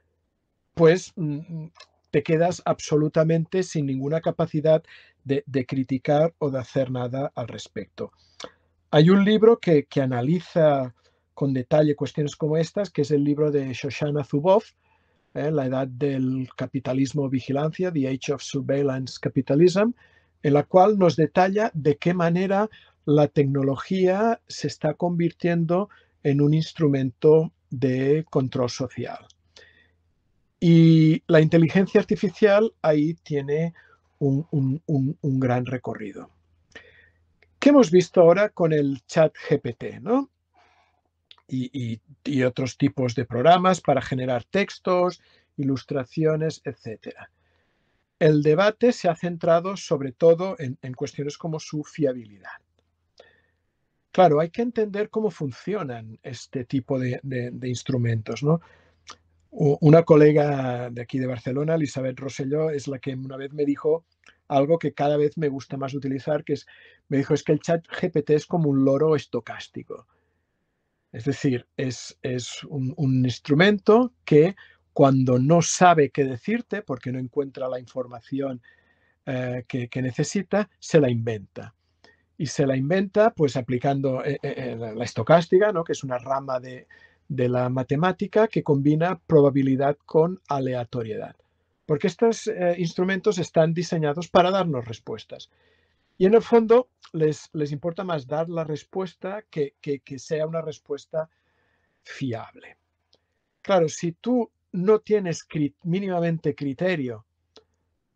pues mm, mm, te quedas absolutamente sin ninguna capacidad de, criticar o de hacer nada al respecto. Hay un libro que, analiza con detalle cuestiones como estas, que es el libro de Shoshana Zuboff, ¿eh? La edad del capitalismo vigilancia, The Age of Surveillance Capitalism, en la cual nos detalla de qué manera la tecnología se está convirtiendo en un instrumento de control social. Y la inteligencia artificial ahí tiene un, gran recorrido. ¿Qué hemos visto ahora con el chat GPT? ¿no? Y, otros tipos de programas para generar textos, ilustraciones, etcétera. El debate se ha centrado sobre todo en cuestiones como su fiabilidad. Claro, hay que entender cómo funcionan este tipo de, instrumentos, Una colega de aquí de Barcelona, Elizabeth Rosselló, es la que una vez me dijo algo que cada vez me gusta más utilizar, que es, me dijo, es que el chat GPT es como un loro estocástico. Es decir, es, un, instrumento que cuando no sabe qué decirte, porque no encuentra la información eh, que necesita, se la inventa y se la inventa pues aplicando eh, eh, eh, la estocástica, ¿no? que es una rama de, la matemática que combina probabilidad con aleatoriedad. Porque estos instrumentos están diseñados para darnos respuestas. Y en el fondo les, les importa más dar la respuesta que, que, sea una respuesta fiable. Claro, si tú no tienes mínimamente criterio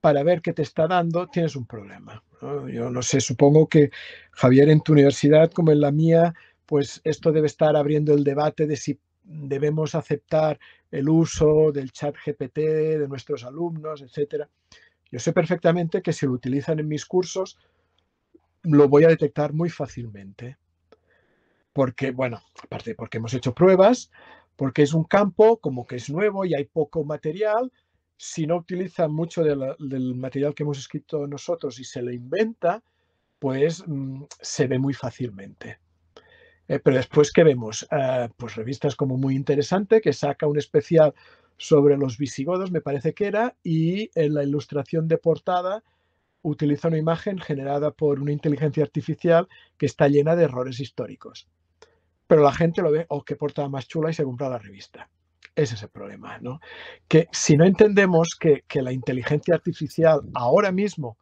para ver qué te está dando, tienes un problema. Yo no sé, supongo que Javier en tu universidad como en la mía, pues esto debe estar abriendo el debate de si debemos aceptar el uso del chat GPT de nuestros alumnos, etcétera. Yo sé perfectamente que si lo utilizan en mis cursos, lo voy a detectar muy fácilmente. Porque, bueno, aparte porque hemos hecho pruebas, porque es un campo como que es nuevo y hay poco material, si no utiliza mucho del material que hemos escrito nosotros y se lo inventa, pues mm, se ve muy fácilmente. Eh, pero después, ¿qué vemos? Ah, pues revistas como Muy Interesante, que saca un especial sobre los visigodos, me parece que era, y en la ilustración de portada utiliza una imagen generada por una inteligencia artificial que está llena de errores históricos. Pero la gente lo ve, oh, qué portada más chula, y se compra la revista. Ese es el problema, ¿no? Que si no entendemos que, la inteligencia artificial ahora mismo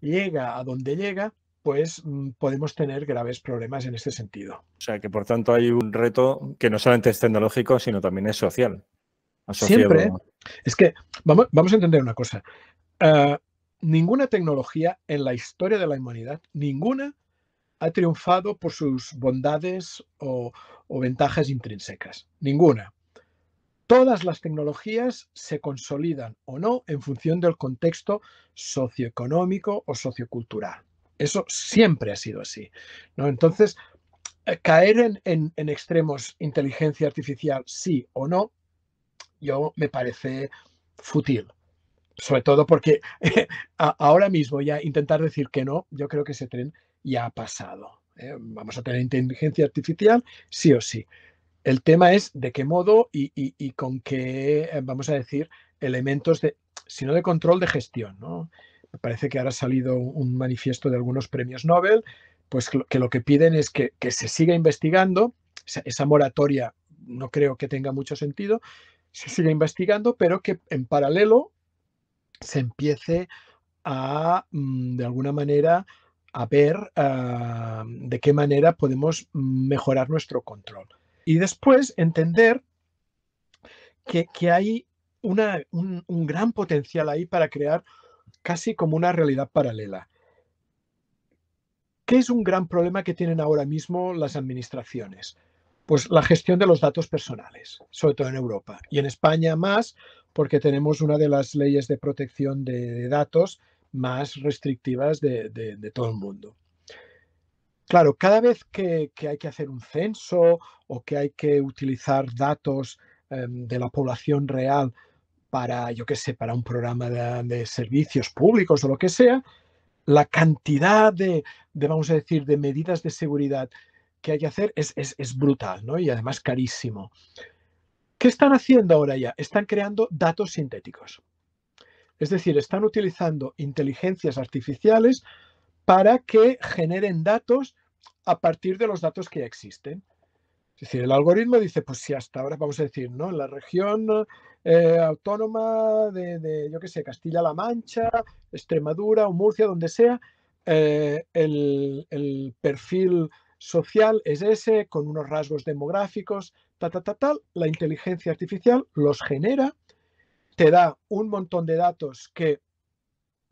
llega a donde llega, pues mm, podemos tener graves problemas en este sentido. O sea que por tanto hay un reto que no solamente es tecnológico, sino también es social. Siempre. Es que vamos, a entender una cosa. Eh, ninguna tecnología en la historia de la humanidad, ninguna ha triunfado por sus bondades o ventajas intrínsecas. Ninguna. Todas las tecnologías se consolidan o no en función del contexto socioeconómico o sociocultural. Eso siempre ha sido así. Entonces, eh, caer en, extremos inteligencia artificial, sí o no, yo me parece fútil. Sobre todo porque ahora mismo ya intentar decir que no, yo creo que ese tren ya ha pasado. ¿eh? Vamos a tener inteligencia artificial, sí o sí. El tema es de qué modo y, con qué, eh, vamos a decir, elementos de, si no de control, de gestión. Me parece que ahora ha salido un manifiesto de algunos premios Nobel, pues que lo que piden es que, se siga investigando, esa moratoria no creo que tenga mucho sentido, se siga investigando, pero que en paralelo se empiece a, mm, de alguna manera, a ver ah, de qué manera podemos mejorar nuestro control. Y después entender que, hay un, gran potencial ahí para crear casi como una realidad paralela. ¿Qué es un gran problema que tienen ahora mismo las administraciones? Pues la gestión de los datos personales, sobre todo en Europa. Y en España más, porque tenemos una de las leyes de protección de, datos más restrictivas de, todo el mundo. Claro, cada vez que, hay que hacer un censo o que hay que utilizar datos em, de la población real para, yo qué sé, para un programa de, servicios públicos o lo que sea, la cantidad de, vamos a decir, de medidas de seguridad que hay que hacer es, es brutal, ¿no? Y además carísimo. ¿Qué están haciendo ahora ya? Están creando datos sintéticos. Es decir, están utilizando inteligencias artificiales para que generen datos a partir de los datos que ya existen. Es decir, el algoritmo dice, pues si hasta ahora vamos a decir, ¿no? En la región eh, autónoma de, yo qué sé, Castilla-La Mancha, Extremadura o Murcia, donde sea, eh, el, perfil social es ese, con unos rasgos demográficos, ta, ta, ta, tal. La inteligencia artificial los genera, te da un montón de datos que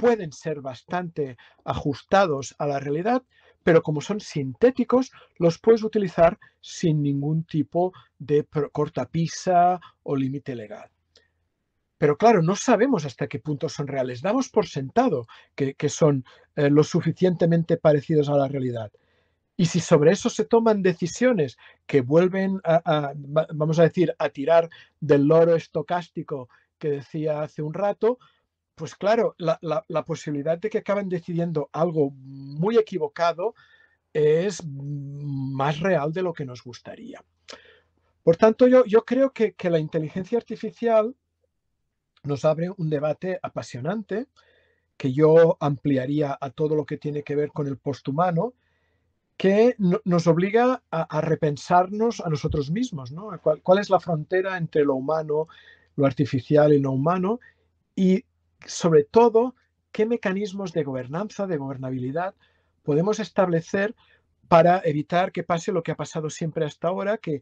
pueden ser bastante ajustados a la realidad, pero como son sintéticos, los puedes utilizar sin ningún tipo de cortapisa o límite legal. Pero claro, no sabemos hasta qué punto son reales. Damos por sentado que, son eh, lo suficientemente parecidos a la realidad. Y si sobre eso se toman decisiones que vuelven a, a, vamos a decir, a tirar del loro estocástico que decía hace un rato, pues claro, la, posibilidad de que acaben decidiendo algo muy equivocado es más real de lo que nos gustaría. Por tanto, yo, creo que, la inteligencia artificial nos abre un debate apasionante que yo ampliaría a todo lo que tiene que ver con el post-humano, que nos obliga a, repensarnos a nosotros mismos, ¿no? ¿Cuál, es la frontera entre lo humano, lo artificial y lo humano? Y sobre todo, qué mecanismos de gobernanza, de gobernabilidad podemos establecer para evitar que pase lo que ha pasado siempre hasta ahora, que,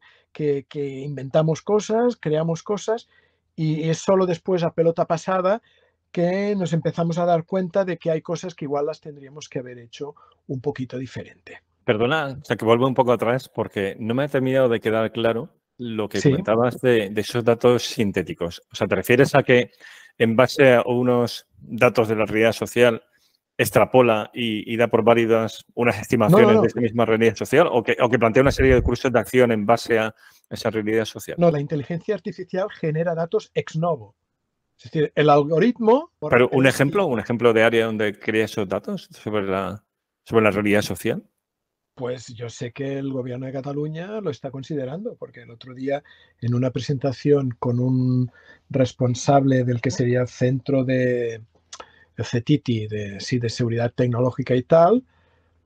inventamos cosas, creamos cosas y es solo después a pelota pasada que nos empezamos a dar cuenta de que hay cosas que igual las tendríamos que haber hecho un poquito diferente. Perdona, o sea que vuelvo un poco atrás porque no me ha terminado de quedar claro lo que comentabas de, de, esos datos sintéticos. O sea, te refieres a que en base a unos datos de la realidad social, extrapola y, da por válidas unas estimaciones de esa misma realidad social o que, plantea una serie de cursos de acción en base a esa realidad social? No, la inteligencia artificial genera datos ex novo. Es decir, el algoritmo... Pero un ejemplo, un ejemplo de área donde crea esos datos sobre la, sobre la realidad social. Pues yo sé que el gobierno de Cataluña lo está considerando, porque el otro día en una presentación con un responsable del que sería el centro de, CETITI, de, sí, de seguridad tecnológica y tal,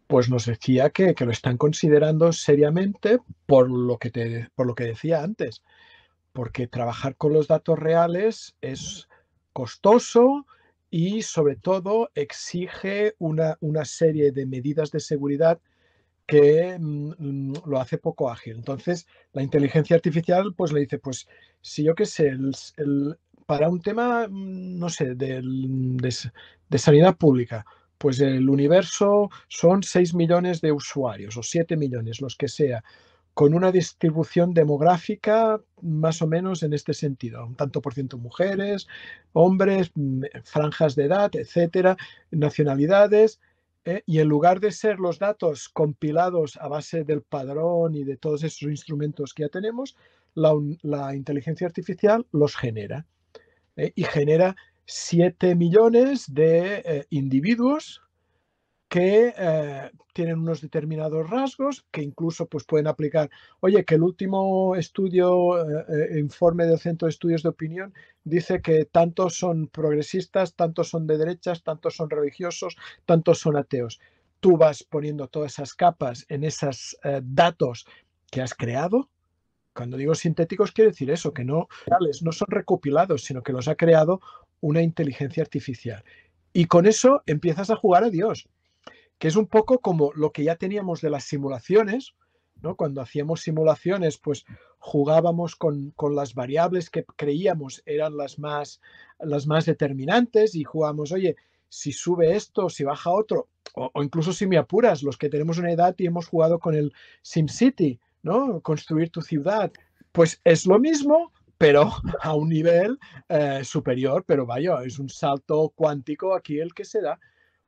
pues nos decía que, lo están considerando seriamente por lo, que te, por lo que decía antes, porque trabajar con los datos reales es costoso y sobre todo exige una, una serie de medidas de seguridad que mm, mm, lo hace poco ágil. Entonces, la inteligencia artificial pues le dice, pues si yo qué sé, para un tema, mm, no sé, de, de, sanidad pública, pues el universo son 6 millones de usuarios o 7 millones, los que sea, con una distribución demográfica más o menos en este sentido, un tanto por ciento mujeres, hombres, franjas de edad, etcétera, nacionalidades, eh, y en lugar de ser los datos compilados a base del padrón y de todos esos instrumentos que ya tenemos, la, inteligencia artificial los genera. Eh, y genera 7 millones de eh, individuos que eh, tienen unos determinados rasgos que incluso pues, pueden aplicar. Oye, que el último estudio, eh, eh, informe del Centro de Estudios de Opinión, dice que tantos son progresistas, tantos son de derechas, tantos son religiosos, tantos son ateos. Tú vas poniendo todas esas capas en esos datos que has creado. Cuando digo sintéticos, quiere decir eso, que no, no son recopilados, sino que los ha creado una inteligencia artificial. Y con eso empiezas a jugar a Dios que es un poco como lo que ya teníamos de las simulaciones, ¿no? Cuando hacíamos simulaciones, pues jugábamos con, las variables que creíamos eran las más, las más determinantes y jugábamos, oye, si sube esto, si baja otro, o, incluso si me apuras, los que tenemos una edad y hemos jugado con el SimCity, ¿no? Construir tu ciudad. Pues es lo mismo, pero a un nivel eh, superior, pero vaya, es un salto cuántico aquí el que se da,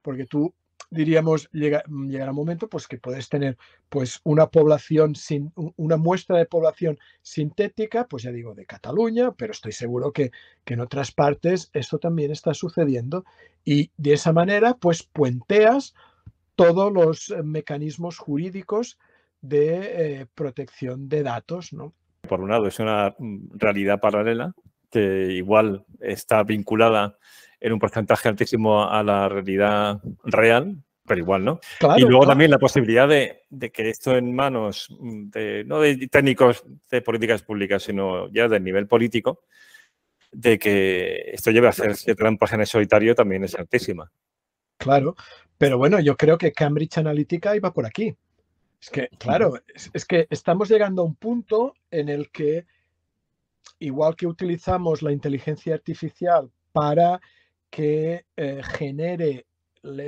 porque tú diríamos, llega, llegará un momento pues, que puedes tener pues, una población sin, una muestra de población sintética, pues ya digo, de Cataluña, pero estoy seguro que, que en otras partes esto también está sucediendo. Y de esa manera, pues puenteas todos los eh, mecanismos jurídicos de eh, protección de datos, ¿no? Por un lado, es una mm, realidad paralela que igual está vinculada en un porcentaje altísimo a la realidad real, pero igual, ¿no? y luego también la posibilidad de, que esto en manos, de, no de técnicos de políticas públicas, sino ya del nivel político, de que esto lleve a hacer trampas en el solitario también es altísima. Claro, pero bueno, yo creo que Cambridge Analytica iba por aquí. Es que, claro, es que estamos llegando a un punto en el que, igual que utilizamos la inteligencia artificial para que eh, genere el,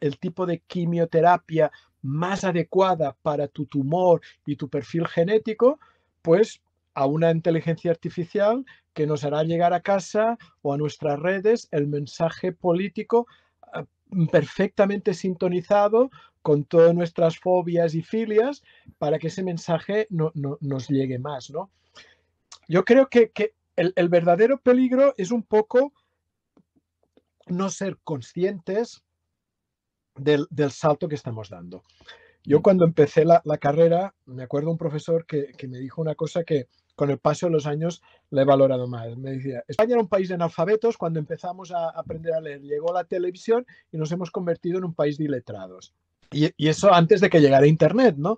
el tipo de quimioterapia más adecuada para tu tumor y tu perfil genético, pues a una inteligencia artificial que nos hará llegar a casa o a nuestras redes el mensaje político ah, perfectamente sintonizado con todas nuestras fobias y filias para que ese mensaje nos llegue más. ¿no? Yo creo que, el, verdadero peligro es un poco no ser conscientes del, salto que estamos dando. Yo mm. cuando empecé la, carrera, me acuerdo un profesor que, me dijo una cosa que con el paso de los años le he valorado más. Me decía, España era un país de analfabetos cuando empezamos a aprender a leer. Llegó la televisión y nos hemos convertido en un país de iletrados. Y, eso antes de que llegara Internet, ¿no?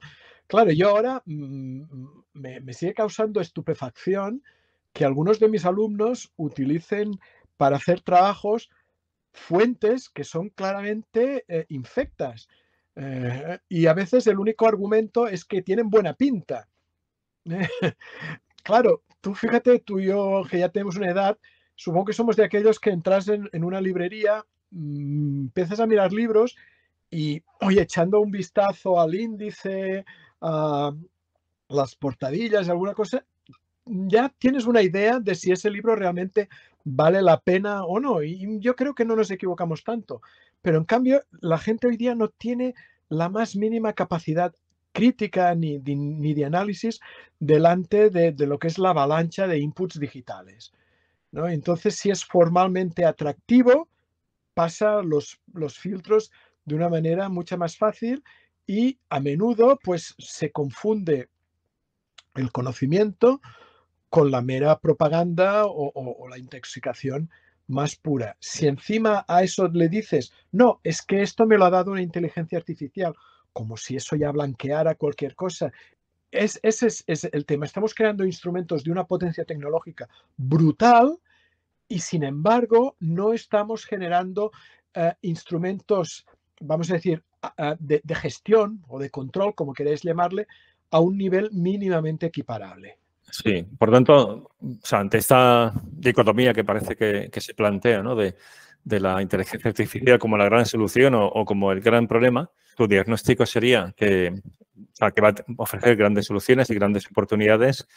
Claro, yo ahora mm, me, me sigue causando estupefacción que algunos de mis alumnos utilicen para hacer trabajos fuentes que son claramente eh, infectas. Eh, y a veces el único argumento es que tienen buena pinta. claro, tú fíjate, tú y yo que ya tenemos una edad, supongo que somos de aquellos que entras en, una librería, mm, empiezas a mirar libros y, hoy echando un vistazo al índice, a las portadillas, alguna cosa, ya tienes una idea de si ese libro realmente vale la pena o no. Y yo creo que no nos equivocamos tanto. Pero en cambio, la gente hoy día no tiene la más mínima capacidad crítica ni, de, análisis delante de, lo que es la avalancha de inputs digitales. Entonces, si es formalmente atractivo, pasa los, los filtros de una manera mucho más fácil y a menudo pues, se confunde el conocimiento con la mera propaganda o, la intoxicación más pura. Si encima a eso le dices, no, es que esto me lo ha dado una inteligencia artificial, como si eso ya blanqueara cualquier cosa. Es, ese es, el tema. Estamos creando instrumentos de una potencia tecnológica brutal y sin embargo no estamos generando eh, instrumentos, vamos a decir, de, de gestión o de control, como queréis llamarle, a un nivel mínimamente equiparable. Sí, por tanto, ante esta dicotomía que parece que, se plantea, ¿no? De, la inteligencia artificial como la gran solución o, como el gran problema, tu diagnóstico sería que, va a ofrecer grandes soluciones y grandes oportunidades,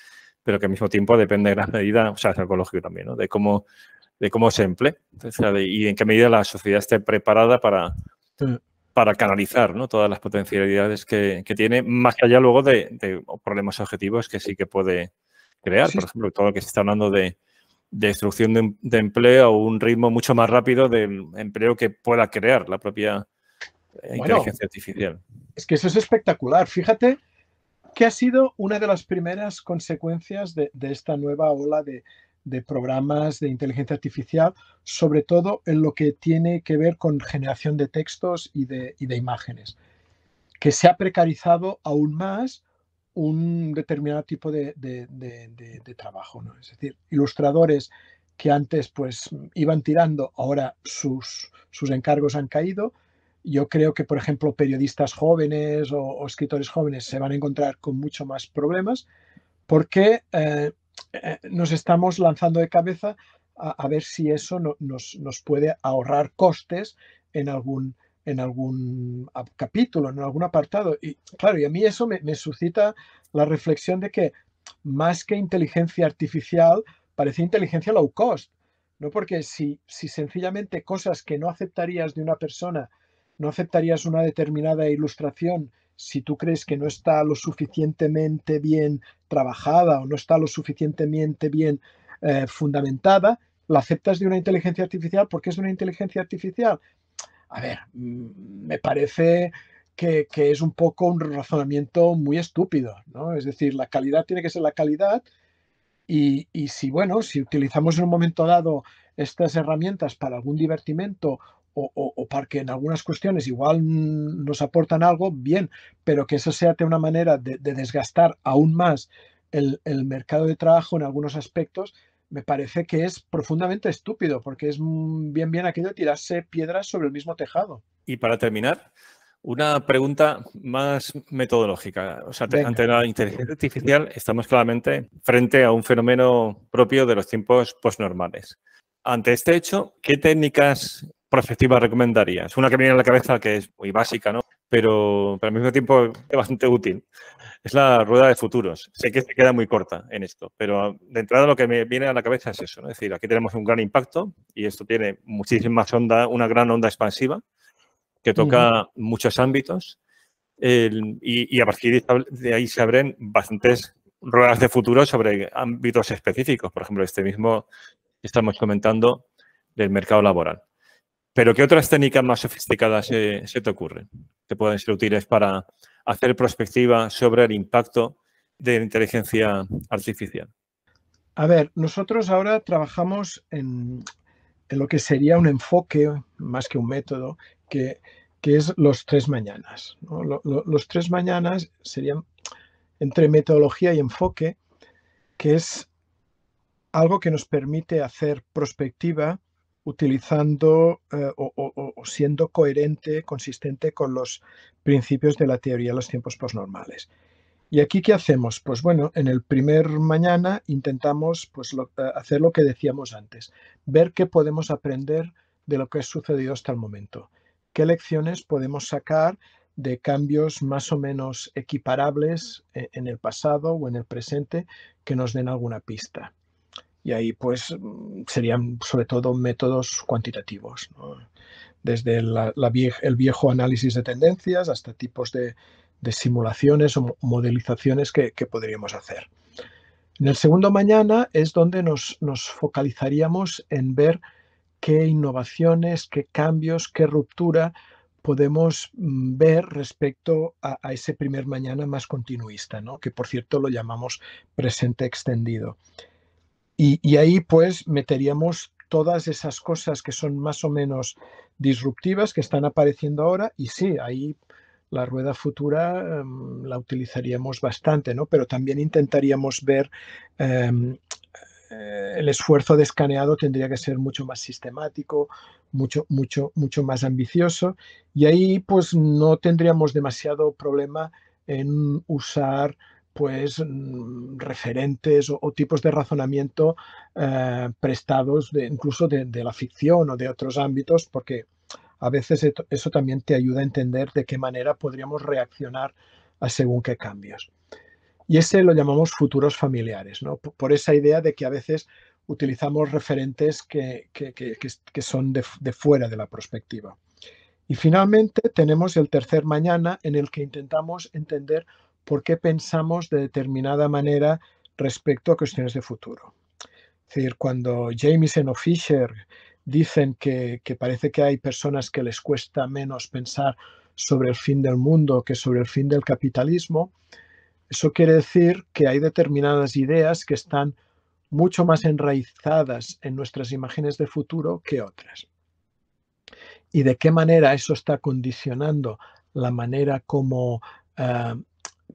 pero que al mismo tiempo depende en gran medida, o sea, es ecológico también, ¿no? De cómo, de cómo se emplee y en qué medida la sociedad esté preparada para, mm para canalizar todas las potencialidades que, tiene, más allá luego de, problemas objetivos que sí que puede crear. Por ejemplo, todo lo que se está hablando de, destrucción de, empleo o un ritmo mucho más rápido de empleo que pueda crear la propia eh, inteligencia artificial. Es que eso es espectacular. Fíjate que ha sido una de las primeras consecuencias de, esta nueva ola de, de programas de inteligencia artificial, sobre todo en lo que tiene que ver con generación de textos y de, imágenes, que se ha precarizado aún más un determinado tipo de, trabajo. ¿no? Es decir, ilustradores que antes pues iban tirando, ahora sus, sus encargos han caído, yo creo que, por ejemplo, periodistas jóvenes o, escritores jóvenes se van a encontrar con mucho más problemas porque eh, eh, nos estamos lanzando de cabeza a, ver si eso nos, puede ahorrar costes en algún, capítulo, en algún apartado. Y claro, y a mí eso me, suscita la reflexión de que más que inteligencia artificial, parece inteligencia low cost. ¿no? Porque si, si sencillamente cosas que no aceptarías de una persona, no aceptarías una determinada ilustración si tú crees que no está lo suficientemente bien trabajada o no está lo suficientemente bien eh, fundamentada, la aceptas de una inteligencia artificial porque es una inteligencia artificial. A ver, mm, me parece que, es un poco un razonamiento muy estúpido, ¿no? Es decir, la calidad tiene que ser la calidad y, si, bueno, si utilizamos en un momento dado estas herramientas para algún divertimento o, para que en algunas cuestiones igual nos aportan algo, bien, pero que eso sea una manera de, desgastar aún más el, mercado de trabajo en algunos aspectos, me parece que es profundamente estúpido, porque es bien, bien aquello de tirarse piedras sobre el mismo tejado. Y para terminar, una pregunta más metodológica. ante la inteligencia artificial estamos claramente frente a un fenómeno propio de los tiempos postnormales. Ante este hecho, ¿qué técnicas perspectiva recomendaría? Es Una que viene a la cabeza que es muy básica, ¿no? Pero, al mismo tiempo es bastante útil. Es la rueda de futuros. Sé que se queda muy corta en esto, pero de entrada lo que me viene a la cabeza es eso. ¿no? Es decir, aquí tenemos un gran impacto y esto tiene muchísimas ondas, una gran onda expansiva que toca muchos ámbitos y, y, a partir de ahí se abren bastantes ruedas de futuro sobre ámbitos específicos. Por ejemplo, este mismo que estamos comentando del mercado laboral. Pero ¿qué otras técnicas más sofisticadas se, te ocurren que pueden ser útiles para hacer prospectiva sobre el impacto de la inteligencia artificial? A ver, nosotros ahora trabajamos en, lo que sería un enfoque, más que un método, que, es los tres mañanas. los tres mañanas serían entre metodología y enfoque, que es algo que nos permite hacer prospectiva utilizando eh, o, siendo coherente, consistente con los principios de la teoría de los tiempos posnormales. ¿Y aquí qué hacemos? Pues bueno, en el primer mañana intentamos pues, eh, hacer lo que decíamos antes, ver qué podemos aprender de lo que ha sucedido hasta el momento, qué lecciones podemos sacar de cambios más o menos equiparables eh, en el pasado o en el presente que nos den alguna pista. Y ahí pues serían sobre todo métodos cuantitativos, desde el viejo análisis de tendencias hasta tipos de, simulaciones o modelizaciones que, podríamos hacer. En el segundo mañana es donde nos, focalizaríamos en ver qué innovaciones, qué cambios, qué ruptura podemos mm, ver respecto a, ese primer mañana más continuista, que por cierto lo llamamos presente extendido. Y, ahí pues meteríamos todas esas cosas que son más o menos disruptivas que están apareciendo ahora y sí, ahí la rueda futura mm, la utilizaríamos bastante, ¿no? Pero también intentaríamos ver em, eh, el esfuerzo de escaneado tendría que ser mucho más sistemático, mucho, mucho, mucho más ambicioso y ahí pues no tendríamos demasiado problema en usar pues mm, referentes o, tipos de razonamiento eh, prestados incluso de, la ficción o de otros ámbitos, porque a veces eso también te ayuda a entender de qué manera podríamos reaccionar a según qué cambios. Y ese lo llamamos futuros familiares, ¿no? por, esa idea de que a veces utilizamos referentes que, son de, de fuera de la perspectiva. Y finalmente tenemos el tercer mañana en el que intentamos entender por qué pensamos de determinada manera respecto a cuestiones de futuro. Es decir, cuando Jameson o Fisher dicen que, parece que hay personas que les cuesta menos pensar sobre el fin del mundo que sobre el fin del capitalismo, eso quiere decir que hay determinadas ideas que están mucho más enraizadas en nuestras imágenes de futuro que otras. ¿Y de qué manera eso está condicionando la manera como eh,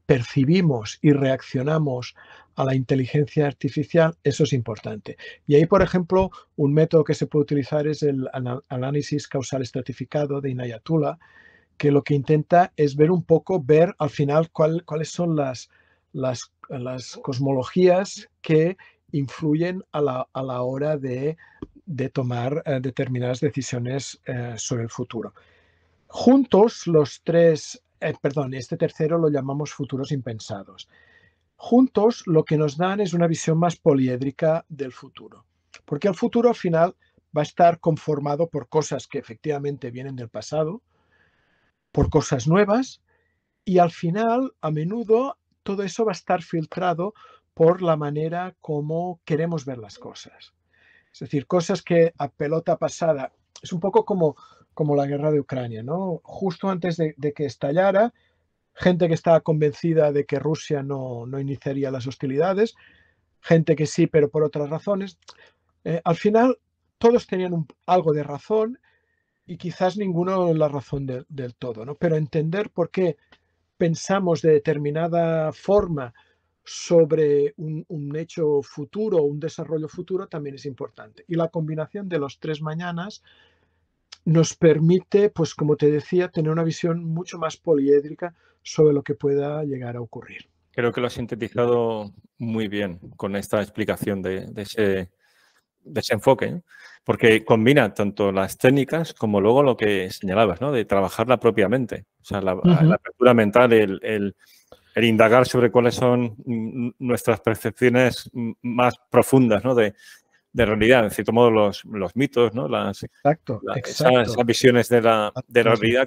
percibimos y reaccionamos a la inteligencia artificial, eso es importante. Y ahí, por ejemplo, un método que se puede utilizar es el análisis causal estratificado de Inayatula, que lo que intenta es ver un poco, ver al final cuáles son las, las, cosmologías que influyen a la, hora de, tomar eh, determinadas decisiones eh, sobre el futuro. Juntos, los tres eh, perdón, este tercero lo llamamos futuros impensados. Juntos lo que nos dan es una visión más poliédrica del futuro, porque el futuro al final va a estar conformado por cosas que efectivamente vienen del pasado, por cosas nuevas, y al final, a menudo, todo eso va a estar filtrado por la manera como queremos ver las cosas. Es decir, cosas que a pelota pasada, es un poco como como la guerra de Ucrania. ¿no? Justo antes de, que estallara, gente que estaba convencida de que Rusia no, iniciaría las hostilidades, gente que sí, pero por otras razones. Eh, al final, todos tenían algo de razón y quizás ninguno la razón del todo, Pero entender por qué pensamos de determinada forma sobre un, un hecho futuro, un desarrollo futuro, también es importante. Y la combinación de los tres mañanas nos permite, pues como te decía, tener una visión mucho más poliédrica sobre lo que pueda llegar a ocurrir. Creo que lo has sintetizado muy bien con esta explicación de, ese, enfoque, ¿eh? porque combina tanto las técnicas como luego lo que señalabas, ¿no? de trabajarla propiamente, o sea, la, apertura mental, el, el, indagar sobre cuáles son nuestras percepciones más profundas ¿no? de, de realidad, en cierto modo los, mitos, ¿no? Las, exacto, Esas, visiones de la, de la realidad.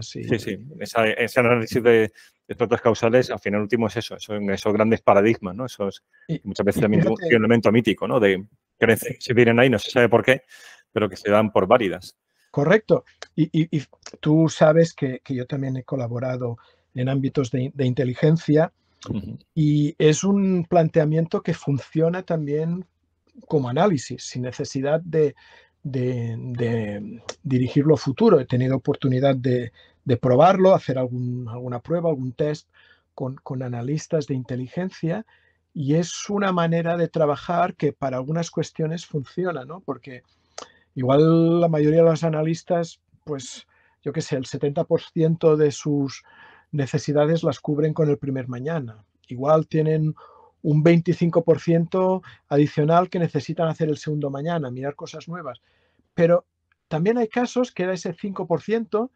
Sí, sí, Esa, ese análisis de, tratos causales, al final último es eso, son esos grandes paradigmas, ¿no? Esos, muchas veces también funcionamiento un, elemento mítico, ¿no? De creencias que se vienen ahí, no se sabe por qué, pero que se dan por válidas. Correcto. Y, tú sabes que, yo también he colaborado en ámbitos de, inteligencia y es un planteamiento que funciona también como análisis, sin necesidad de, dirigirlo a futuro. He tenido oportunidad de, probarlo, hacer alguna prueba, algún test con, analistas de inteligencia y es una manera de trabajar que para algunas cuestiones funciona, ¿no? Porque igual la mayoría de los analistas, pues yo qué sé, el 70% de sus necesidades las cubren con el primer mañana. Igual tienen un 25% adicional que necesitan hacer el segundo mañana, mirar cosas nuevas. Pero también hay casos que era ese 5%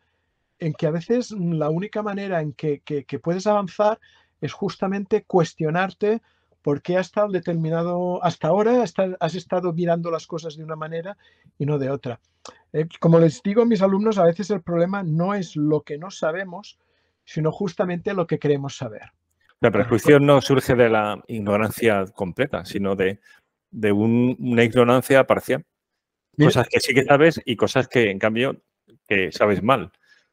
en que a veces la única manera en que, que, puedes avanzar es justamente cuestionarte por qué determinado, hasta ahora has estado mirando las cosas de una manera y no de otra. Eh, como les digo a mis alumnos, a veces el problema no es lo que no sabemos, sino justamente lo que queremos saber. La prejuicio pues no surge de la ignorancia completa, sino de, una ignorancia parcial. Cosas que sí que sabes y cosas que, en cambio, que sabes mal.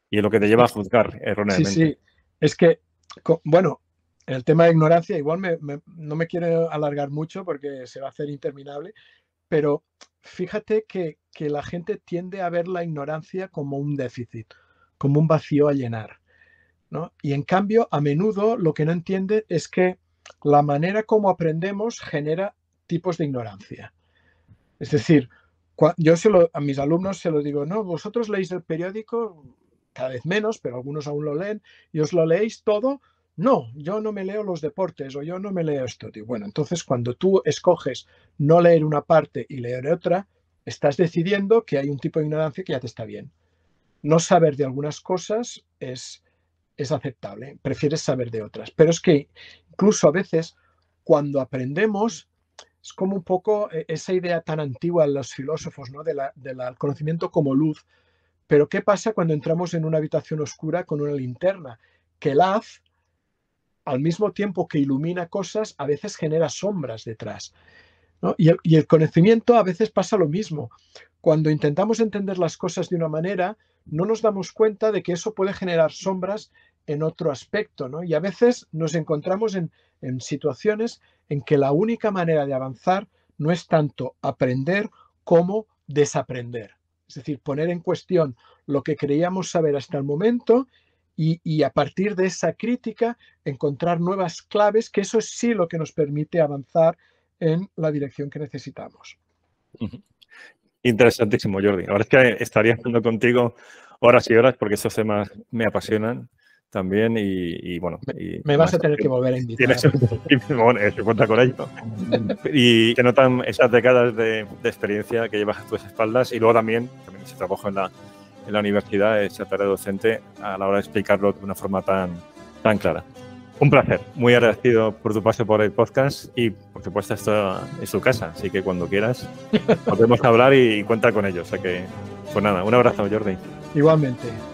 Y es lo que te lleva a juzgar erróneamente. Sí, sí. Es que, bueno, el tema de ignorancia, igual no me quiero alargar mucho porque se va a hacer interminable, pero fíjate que la gente tiende a ver la ignorancia como un déficit, como un vacío a llenar. Y en cambio, a menudo lo que no entiende es que la manera como aprendemos genera tipos de ignorancia. Es decir, yo a mis alumnos se lo digo, no, vosotros leéis el periódico cada vez menos, pero algunos aún lo leen, y os lo leéis todo. No, yo no me leo los deportes o yo no me leo esto. bueno, entonces cuando tú escoges no leer una parte y leer otra, estás decidiendo que hay un tipo de ignorancia que ya te está bien. No saber de algunas cosas es, es aceptable, prefieres saber de otras. Pero es que incluso a veces cuando aprendemos es como un poco eh, esa idea tan antigua en los filósofos, ¿no? Del de conocimiento como luz. Pero ¿qué pasa cuando entramos en una habitación oscura con una linterna? Que el haz, al mismo tiempo que ilumina cosas, a veces genera sombras detrás. Y, el, conocimiento a veces pasa lo mismo. Cuando intentamos entender las cosas de una manera, no nos damos cuenta de que eso puede generar sombras en otro aspecto, Y a veces nos encontramos en, situaciones en que la única manera de avanzar no es tanto aprender como desaprender. Es decir, poner en cuestión lo que creíamos saber hasta el momento y, y a partir de esa crítica encontrar nuevas claves, que eso es sí lo que nos permite avanzar en la dirección que necesitamos. Interesantísimo, Jordi. Ahora es que estaría hablando contigo horas y horas porque estos temas me apasionan también y, bueno. me vas a tener que volver a invitar. Tienes bueno, cuenta con ello. y que notan esas décadas de, de, experiencia que llevas a tus espaldas y luego también, también ese trabajo en la, en la universidad, esa tarea docente a la hora de explicarlo de una forma tan, tan clara. Un placer, muy agradecido por tu paso por el podcast y por supuesto esto es su casa, así que cuando quieras podemos hablar y, cuenta con ellos. O sea que, pues nada, un abrazo Jordi. Igualmente.